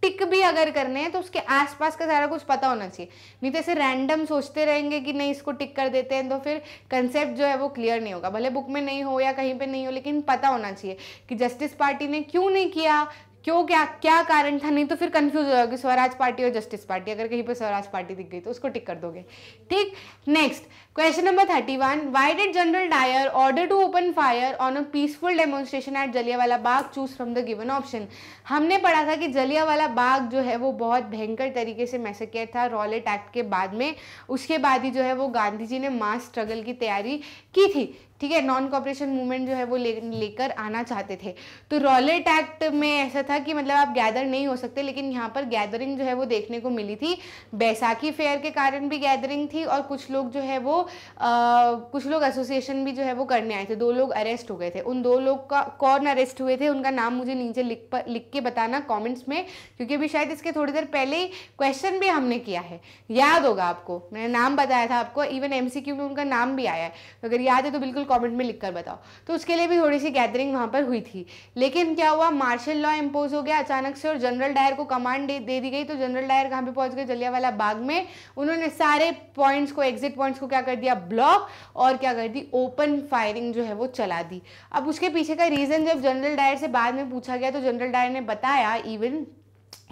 टिक भी अगर करने हैं तो उसके आसपास का सारा कुछ पता होना चाहिए नहीं तो ऐसे रैंडम सोचते रहेंगे कि नहीं इसको टिक कर देते हैं तो फिर कंसेप्ट जो है वो क्लियर नहीं होगा भले बुक में नहीं हो या कहीं पे नहीं हो लेकिन पता होना चाहिए कि जस्टिस पार्टी ने क्यों नहीं किया क्यों क्या क्या कारण था नहीं तो फिर कंफ्यूज हो जाओगे स्वराज पार्टी और जस्टिस पार्टी अगर कहीं पर स्वराज पार्टी दिख गई तो उसको टिक कर दोगे ठीक next Question number 31. Why did General Dyer order to open fire on a peaceful demonstration at Jallianwala Bagh? Choose from the given option. हमने पढ़ा था कि जलियावाला बाग जो है वो बहुत भयंकर तरीके से मैसेकेयर था रॉलेट एक्ट के बाद में उसके बाद ही जो है वो गांधी जी ने मास स्ट्रगल की तैयारी की थी ठीक है नॉन कॉपरेशन मूवमेंट जो है वो ले लेकर आना चाहते थे तो रॉलेट एक्ट में ऐसा था कि मतलब आप गैदर नहीं हो सकते लेकिन यहाँ पर गैदरिंग जो है वो देखने को मिली थी बैसाखी फेयर के कारण भी गैदरिंग थी और कुछ लोग जो है वो आ, कुछ लोग एसोसिएशन भी जो है वो करने आए थे दो लोग अरेस्ट हो गए थे उन दो लोग का कौन अरेस्ट हुए थे उनका नाम मुझे नीचे लिख पर लिख के बताना कमेंट्स में क्योंकि अभी शायद इसके थोड़ी देर पहले ही क्वेश्चन भी हमने किया है याद होगा आपको मैंने नाम बताया था आपको इवन एम में उनका नाम भी आया है तो अगर याद है तो बिल्कुल कॉमेंट में लिख बताओ तो उसके लिए भी थोड़ी सी गैदरिंग वहाँ पर हुई थी लेकिन क्या हुआ मार्शल लॉ इम्पोज हो गया अचानक से और जनरल डायर को कमांड दे, दे दी गई तो जनरल डायर कहाँ पर पहुँच गए जलियावाला बाग में उन्होंने सारे पॉइंट्स को एग्जिट पॉइंट्स को क्या कर दिया ब्लॉक और क्या कर दी ओपन फायरिंग जो है वो चला दी अब उसके पीछे का रीज़न जब जनरल डायर से बाद में पूछा गया तो जनरल डायर ने बताया इवन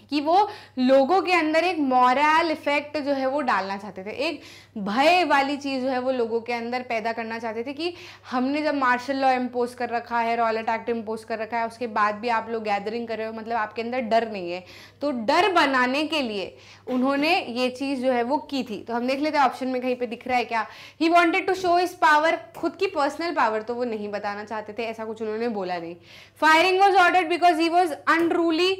कि वो लोगों के अंदर एक मॉरल इफेक्ट जो है वो डालना चाहते थे एक भय वाली चीज़ जो है वो लोगों के अंदर पैदा करना चाहते थे कि हमने जब मार्शल लॉ इम्पोज कर रखा है रॉयल अटैक इम्पोज कर रखा है उसके बाद भी आप लोग गैदरिंग कर रहे हो मतलब आपके अंदर डर नहीं है तो डर बनाने के लिए उन्होंने ये चीज़ जो है वो की थी तो हम देख लेते हैं ऑप्शन में कहीं पर दिख रहा है क्या he wanted to show his power खुद की पर्सनल पावर तो वो नहीं बताना चाहते थे ऐसा कुछ उन्होंने बोला नहीं firing was order because he was unruly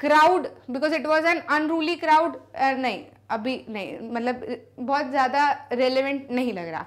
crowd because it was an unruly crowd नहीं अभी नहीं मतलब बहुत ज़्यादा रेलिवेंट नहीं लग रहा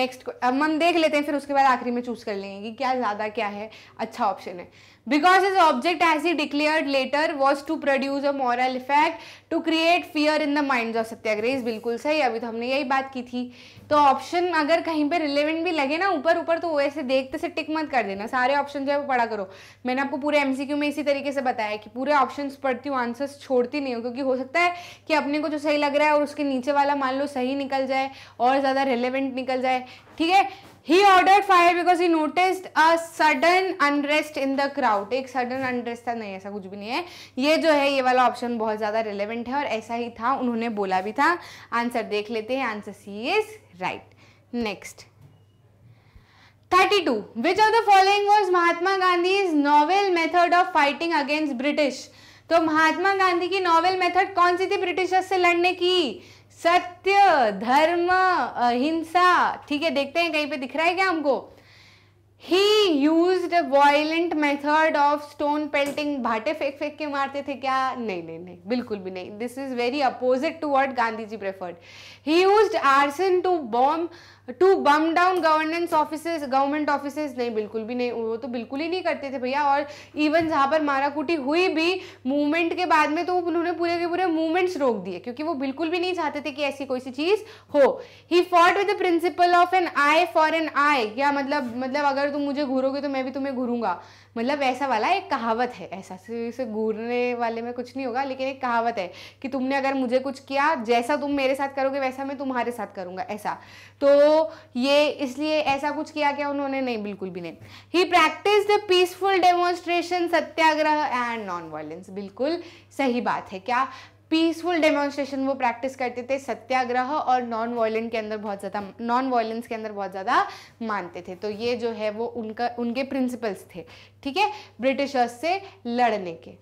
नेक्स्ट अब हम देख लेते हैं फिर उसके बाद आखिरी में चूज़ कर लेंगे कि क्या ज़्यादा क्या है अच्छा ऑप्शन है because his object object he he later was to produce a moral effect to create fear in the mind of of satyagrahis बिल्कुल सही अभी तो हमने यही बात की थी तो ऑप्शन अगर कहीं पे रिलेवेंट भी लगे ना ऊपर ऊपर तो वैसे देखते से टिक मत कर देना सारे ऑप्शन जो है वो पढ़ा करो मैंने आपको पूरे एम सी क्यू में इसी तरीके से बताया कि पूरे ऑप्शन पढ़ती हूँ आंसर्स छोड़ती नहीं हूँ क्योंकि हो सकता है कि अपने को जो सही लग रहा है और उसके नीचे वाला मान लो सही निकल जाए और ज़्यादा रिलेवेंट निकल जाए ठीक है he order fire because he notice a sudden unrest in the crowd एक सडन अनरेस्ट था नहीं ऐसा कुछ भी नहीं है ये जो है ये वाला ऑप्शन बहुत ज़्यादा रिलेवेंट है और ऐसा ही था उन्होंने बोला भी था आंसर देख लेते हैं answer C is right next 32 which of the following was mahatma gandhi's novel method of fighting against british तो महात्मा गांधी की नॉवेल मेथड कौन सी थी ब्रिटिशर्स से लड़ने की सत्य धर्म अहिंसा ठीक है देखते हैं कहीं पे दिख रहा है क्या हमको he use violent method of stone pelting भाटे फेंक फेंक के मारते थे क्या नहीं नहीं नहीं बिल्कुल भी नहीं this is very opposite to word Gandhi ji preferred He used arson to bomb to bomb down governance offices government offices नहीं बिल्कुल भी नहीं वो तो बिल्कुल ही नहीं करते थे भैया और इवन जहाँ पर माराकुटी हुई भी मूवमेंट के बाद में तो उन्होंने पूरे के पूरे मूवमेंट्स रोक दिए क्योंकि वो बिल्कुल भी नहीं चाहते थे कि ऐसी कोई सी चीज़ हो he fought with the principle of N I for N I क्या मतलब मतलब अगर तुम मुझे घूरोगे तो मैं भी तुम्हें घूरूंगा मतलब ऐसा वाला एक कहावत है ऐसा से घूरने वाले में कुछ नहीं होगा लेकिन एक कहावत है कि तुमने अगर मुझे कुछ किया जैसा तुम मेरे साथ करोगे वैसा मैं तुम्हारे साथ करूँगा ऐसा तो ये इसलिए ऐसा कुछ किया क्या उन्होंने नहीं बिल्कुल भी नहीं he practice the peaceful demonstration satyagraha and non violence बिल्कुल सही बात है क्या पीसफुल डेमोन्स्ट्रेशन वो प्रैक्टिस करते थे सत्याग्रह और नॉन वायलेंट के अंदर बहुत ज़्यादा नॉन वायलेंस के अंदर बहुत ज़्यादा मानते थे तो ये जो है वो उनका उनके प्रिंसिपल्स थे ठीक है ब्रिटिशर्स से लड़ने के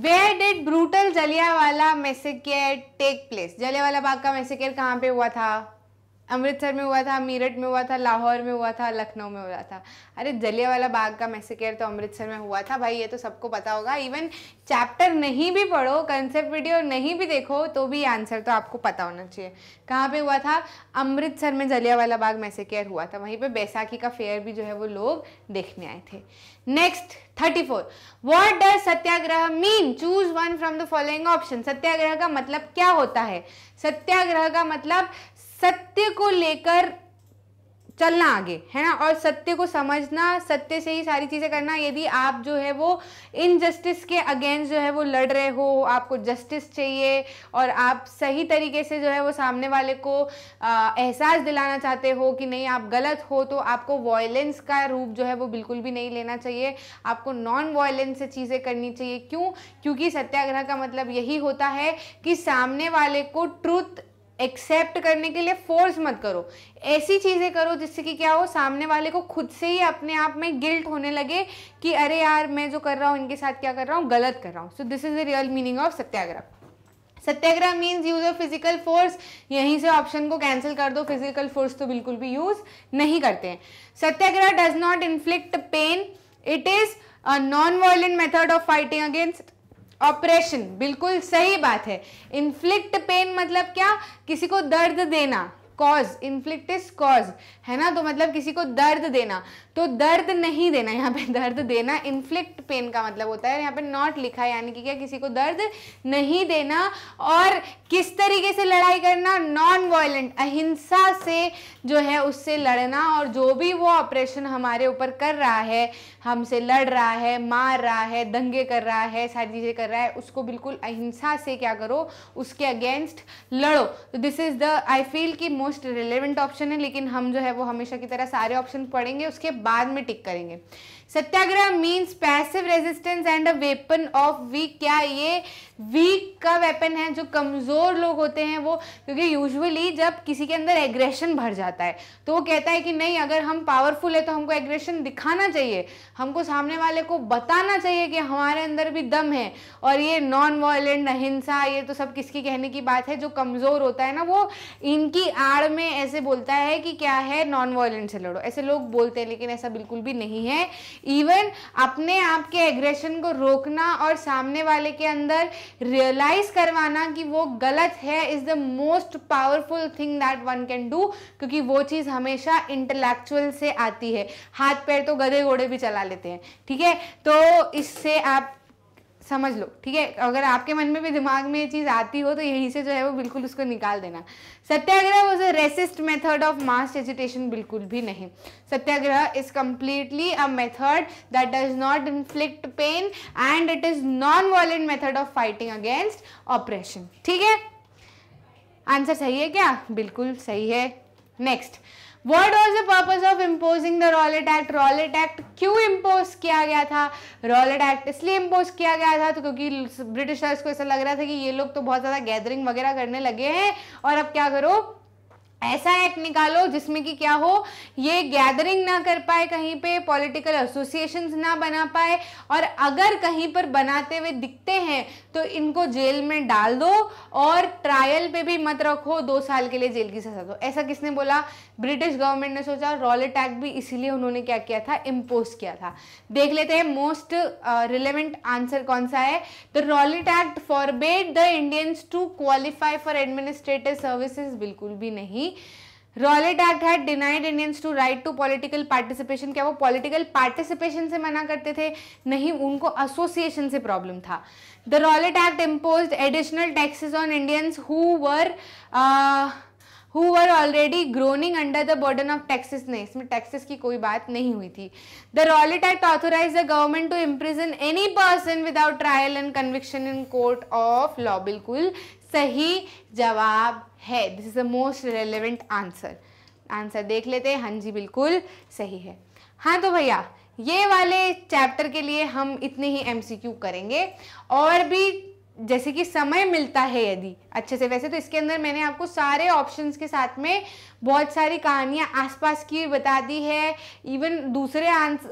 where did brutal Jallianwala massacre take place Jallianwala Bagh का मैसेकेयर कहाँ पे हुआ था अमृतसर में हुआ था मेरठ में हुआ था लाहौर में हुआ था लखनऊ में हुआ था अरे जलिया वाला बाग का मैसेकेयर तो अमृतसर में हुआ था भाई ये तो सबको पता होगा इवन चैप्टर नहीं भी पढ़ो कंसेप्ट वीडियो नहीं भी देखो तो भी आंसर तो आपको पता होना चाहिए कहाँ पे हुआ था अमृतसर में जलिया वाला बाग मैसेकेयर हुआ था वहीं पर बैसाखी का फेयर भी जो है वो लोग देखने आए थे next thirty four what does satyagraha mean choose one from the following option satyagraha का मतलब क्या होता है सत्याग्रह का मतलब सत्य को लेकर चलना आगे है ना और सत्य को समझना सत्य से ही सारी चीज़ें करना यदि आप जो है वो इनजस्टिस के अगेंस्ट जो है वो लड़ रहे हो आपको जस्टिस चाहिए और आप सही तरीके से जो है वो सामने वाले को एहसास दिलाना चाहते हो कि नहीं आप गलत हो तो आपको वॉयलेंस का रूप जो है वो बिल्कुल भी नहीं लेना चाहिए आपको नॉन वॉयलेंस से चीज़ें करनी चाहिए क्यों क्योंकि सत्याग्रह का मतलब यही होता है कि सामने वाले को ट्रूथ एक्सेप्ट करने के लिए फोर्स मत करो ऐसी चीज़ें करो जिससे कि क्या हो सामने वाले को खुद से ही अपने आप में गिल्ट होने लगे कि अरे यार मैं जो कर रहा हूँ इनके साथ क्या कर रहा हूँ गलत कर रहा हूँ so this is the real meaning of satyagraha satyagraha means use of physical force यहीं से ऑप्शन को कैंसिल कर दो फिजिकल फोर्स तो बिल्कुल भी यूज नहीं करते हैं satyagraha does not inflict pain it is a non violent method of fighting against operation बिल्कुल सही बात है इन्फ्लिक्ट पेन मतलब क्या किसी को दर्द देना कॉज इन्फ्लिक्ट इज कॉज है ना तो मतलब किसी को दर्द देना तो दर्द नहीं देना यहाँ पे दर्द देना इन्फ्लिक्ट पेन का मतलब होता है यहाँ पे नॉट लिखा है यानी कि क्या किसी को दर्द नहीं देना और किस तरीके से लड़ाई करना नॉन वायलेंट अहिंसा से जो है उससे लड़ना और जो भी वो ऑपरेशन हमारे ऊपर कर रहा है हमसे लड़ रहा है मार रहा है दंगे कर रहा है सारी चीज़ें कर रहा है उसको बिल्कुल अहिंसा से क्या करो उसके अगेंस्ट लड़ो तो this is the I feel की मोस्ट रिलेवेंट ऑप्शन है लेकिन हम जो है वो हमेशा की तरह सारे ऑप्शन पढ़ेंगे उसके बाद में टिक करेंगे satyagraha means passive resistance and a weapon of weak क्या ये वीक का वेपन है जो कमज़ोर लोग होते हैं वो क्योंकि यूजुअली जब किसी के अंदर एग्रेशन भर जाता है तो वो कहता है कि नहीं अगर हम पावरफुल है तो हमको एग्रेशन दिखाना चाहिए हमको सामने वाले को बताना चाहिए कि हमारे अंदर भी दम है और ये नॉन वायलेंट अहिंसा ये तो सब किसकी कहने की बात है जो कमज़ोर होता है ना वो इनकी आड़ में ऐसे बोलता है कि क्या है नॉन वायलेंट से लड़ो ऐसे लोग बोलते हैं लेकिन ऐसा बिल्कुल भी नहीं है इवन अपने आप के एग्रेशन को रोकना और सामने वाले के अंदर रियलाइज करवाना कि वो गलत है is the most powerful thing that one can do क्योंकि वो चीज़ हमेशा इंटेलेक्चुअल से आती है हाथ पैर तो गधे घोड़े भी चला लेते हैं ठीक है तो इससे आप समझ लो ठीक है अगर आपके मन में भी दिमाग में ये चीज़ आती हो तो यहीं से जो है वो बिल्कुल उसको निकाल देना satyagraha was a resist method of mass agitation बिल्कुल भी नहीं satyagraha is completely a method that does not inflict pain and it is non violent method of fighting against operation ठीक है आंसर सही है क्या बिल्कुल सही है next what was the purpose of imposing the Rowlatt Act Rowlatt Act क्यों इम्पोज किया गया था रॉलेट एक्ट इसलिए इम्पोज किया गया था तो क्योंकि ब्रिटिशर्स को ऐसा लग रहा था कि ये लोग तो बहुत ज़्यादा गैदरिंग वगैरह करने लगे हैं और अब क्या करो ऐसा एक्ट निकालो जिसमें कि क्या हो ये गैदरिंग ना कर पाए कहीं पे पॉलिटिकल एसोसिएशंस ना बना पाए और अगर कहीं पर बनाते हुए दिखते हैं तो इनको जेल में डाल दो और ट्रायल पे भी मत रखो दो साल के लिए जेल की सजा दो ऐसा किसने बोला ब्रिटिश गवर्नमेंट ने सोचा रॉलेट एक्ट भी इसीलिए उन्होंने क्या किया था इम्पोज किया था देख लेते हैं मोस्ट रिलेवेंट आंसर कौन सा है the Rowlatt Act forbade the Indians to qualify for administrative services बिल्कुल भी नहीं Rowlatt Act had denied Indians to right to political participation क्या वो पॉलिटिकल पार्टिसिपेशन से मना करते थे नहीं उनको एसोसिएशन से प्रॉब्लम था the Rowlatt Act impose additional taxes on Indians who were who were already groaning under the burden of taxes नहीं इसमें टैक्सेस की कोई बात नहीं हुई थी the Rowlatt Act authorize the government to imprison any person without trial and conviction in court of law बिल्कुल सही जवाब है this is the most relevant answer answer देख लेते हैं हाँ जी बिल्कुल सही है हाँ तो भैया ये वाले चैप्टर के लिए हम इतने ही एमसीक्यू करेंगे और भी जैसे कि समय मिलता है यदि अच्छे से वैसे तो इसके अंदर मैंने आपको सारे ऑप्शंस के साथ में बहुत सारी कहानियाँ आसपास की बता दी है इवन दूसरे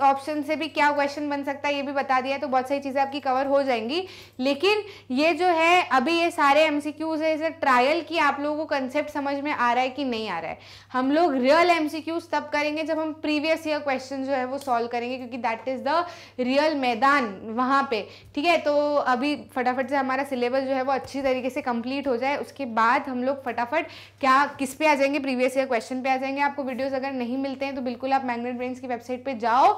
ऑप्शन से भी क्या क्वेश्चन बन सकता है ये भी बता दिया है तो बहुत सारी चीज़ें आपकी कवर हो जाएंगी लेकिन ये जो है अभी ये सारे एम सी क्यूज़ है इसे ट्रायल की आप लोगों को कंसेप्ट समझ में आ रहा है कि नहीं आ रहा है हम लोग रियल एम सी क्यूज़ तब करेंगे जब हम प्रीवियस ईयर क्वेश्चन जो है वो सॉल्व करेंगे क्योंकि दैट इज़ द रियल मैदान वहाँ पे ठीक है तो अभी फटाफट से हमारा सिलेबस जो है वो अच्छी तरीके से कंप्लीट हो जाए उसके बाद हम लोग फटाफट क्या किस पे आ जाएंगे प्रीवियस जैसे क्वेश्चन पे आ जाएंगे आपको वीडियोस अगर नहीं मिलते हैं तो बिल्कुल आप मैग्नेट ब्रेन की वेबसाइट पे जाओ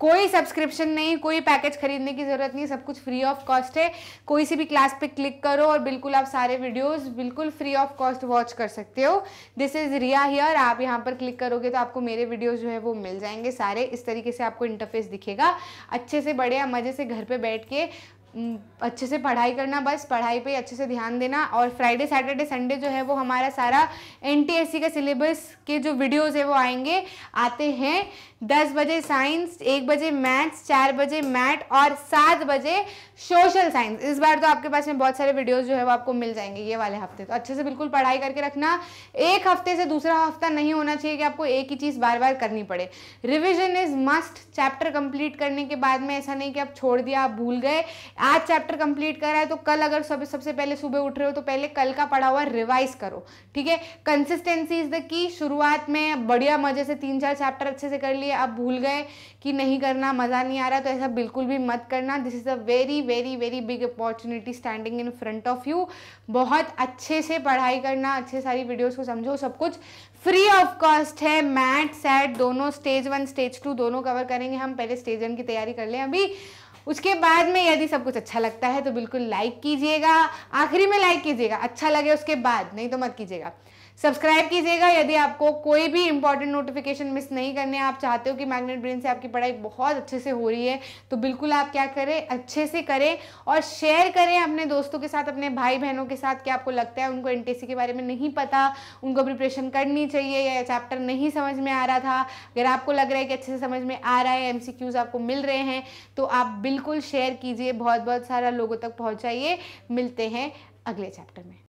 कोई सब्सक्रिप्शन नहीं कोई पैकेज खरीदने की ज़रूरत नहीं सब कुछ फ्री ऑफ कॉस्ट है कोई सी भी क्लास पे क्लिक करो और बिल्कुल आप सारे वीडियोस बिल्कुल फ्री ऑफ कॉस्ट वॉच कर सकते हो दिस इज़ रिया हियर आप यहाँ पर क्लिक करोगे तो आपको मेरे वीडियोज़ जो है वो मिल जाएंगे सारे इस तरीके से आपको इंटरफेस दिखेगा अच्छे से बढ़िया मज़े से घर पर बैठ के अच्छे से पढ़ाई करना बस पढ़ाई पे अच्छे से ध्यान देना और फ्राइडे सैटरडे संडे जो है वो हमारा सारा एन का सिलेबस के जो वीडियोज़ है वो आएंगे आते हैं दस बजे साइंस एक बजे मैथ्स चार बजे मैथ और सात बजे सोशल साइंस इस बार तो आपके पास में बहुत सारे वीडियोस जो है वो आपको मिल जाएंगे ये वाले हफ्ते तो अच्छे से बिल्कुल पढ़ाई करके रखना एक हफ्ते से दूसरा हफ्ता नहीं होना चाहिए कि आपको एक ही चीज़ बार बार करनी पड़े revision is must chapter complete करने के बाद में ऐसा नहीं कि आप छोड़ दिया आप भूल गए आज चैप्टर कंप्लीट करा है तो कल अगर सब सबसे पहले सुबह उठ रहे हो तो पहले कल का पढ़ा हुआ रिवाइज करो ठीक है कंसिस्टेंसी इज द की शुरुआत में बढ़िया मजे से तीन चार चैप्टर अच्छे से कर लिए लिए आप भूल गए कि नहीं करना मज़ा नहीं आ रहा तो ऐसा बिल्कुल भी मत करना this is a very very very big opportunity standing in front of you बहुत अच्छे से पढ़ाई करना अच्छे सारी वीडियोस को समझो सब कुछ फ्री ऑफ कॉस्ट है मैट सेट दोनों स्टेज वन स्टेज टू दोनों कवर करेंगे हम पहले स्टेज वन की तैयारी कर लें अभी उसके बाद में यदि सब कुछ अच्छा लगता है तो बिल्कुल लाइक कीजिएगा आखिरी में लाइक कीजिएगा अच्छा लगे उसके बाद नहीं तो मत कीजिएगा सब्सक्राइब कीजिएगा यदि आपको कोई भी इंपॉर्टेंट नोटिफिकेशन मिस नहीं करने आप चाहते हो कि मैग्नेट ब्रेन से आपकी पढ़ाई बहुत अच्छे से हो रही है तो बिल्कुल आप क्या करें अच्छे से करें और शेयर करें अपने दोस्तों के साथ अपने भाई बहनों के साथ क्या आपको लगता है उनको एन के बारे में नहीं पता उनको प्रिपरेशन करनी चाहिए या चैप्टर नहीं समझ में आ रहा था अगर आपको लग रहा है कि अच्छे से समझ में आ रहा है एम आपको मिल रहे हैं तो आप बिल्कुल शेयर कीजिए बहुत बहुत सारा लोगों तक पहुँचाइए मिलते हैं अगले चैप्टर में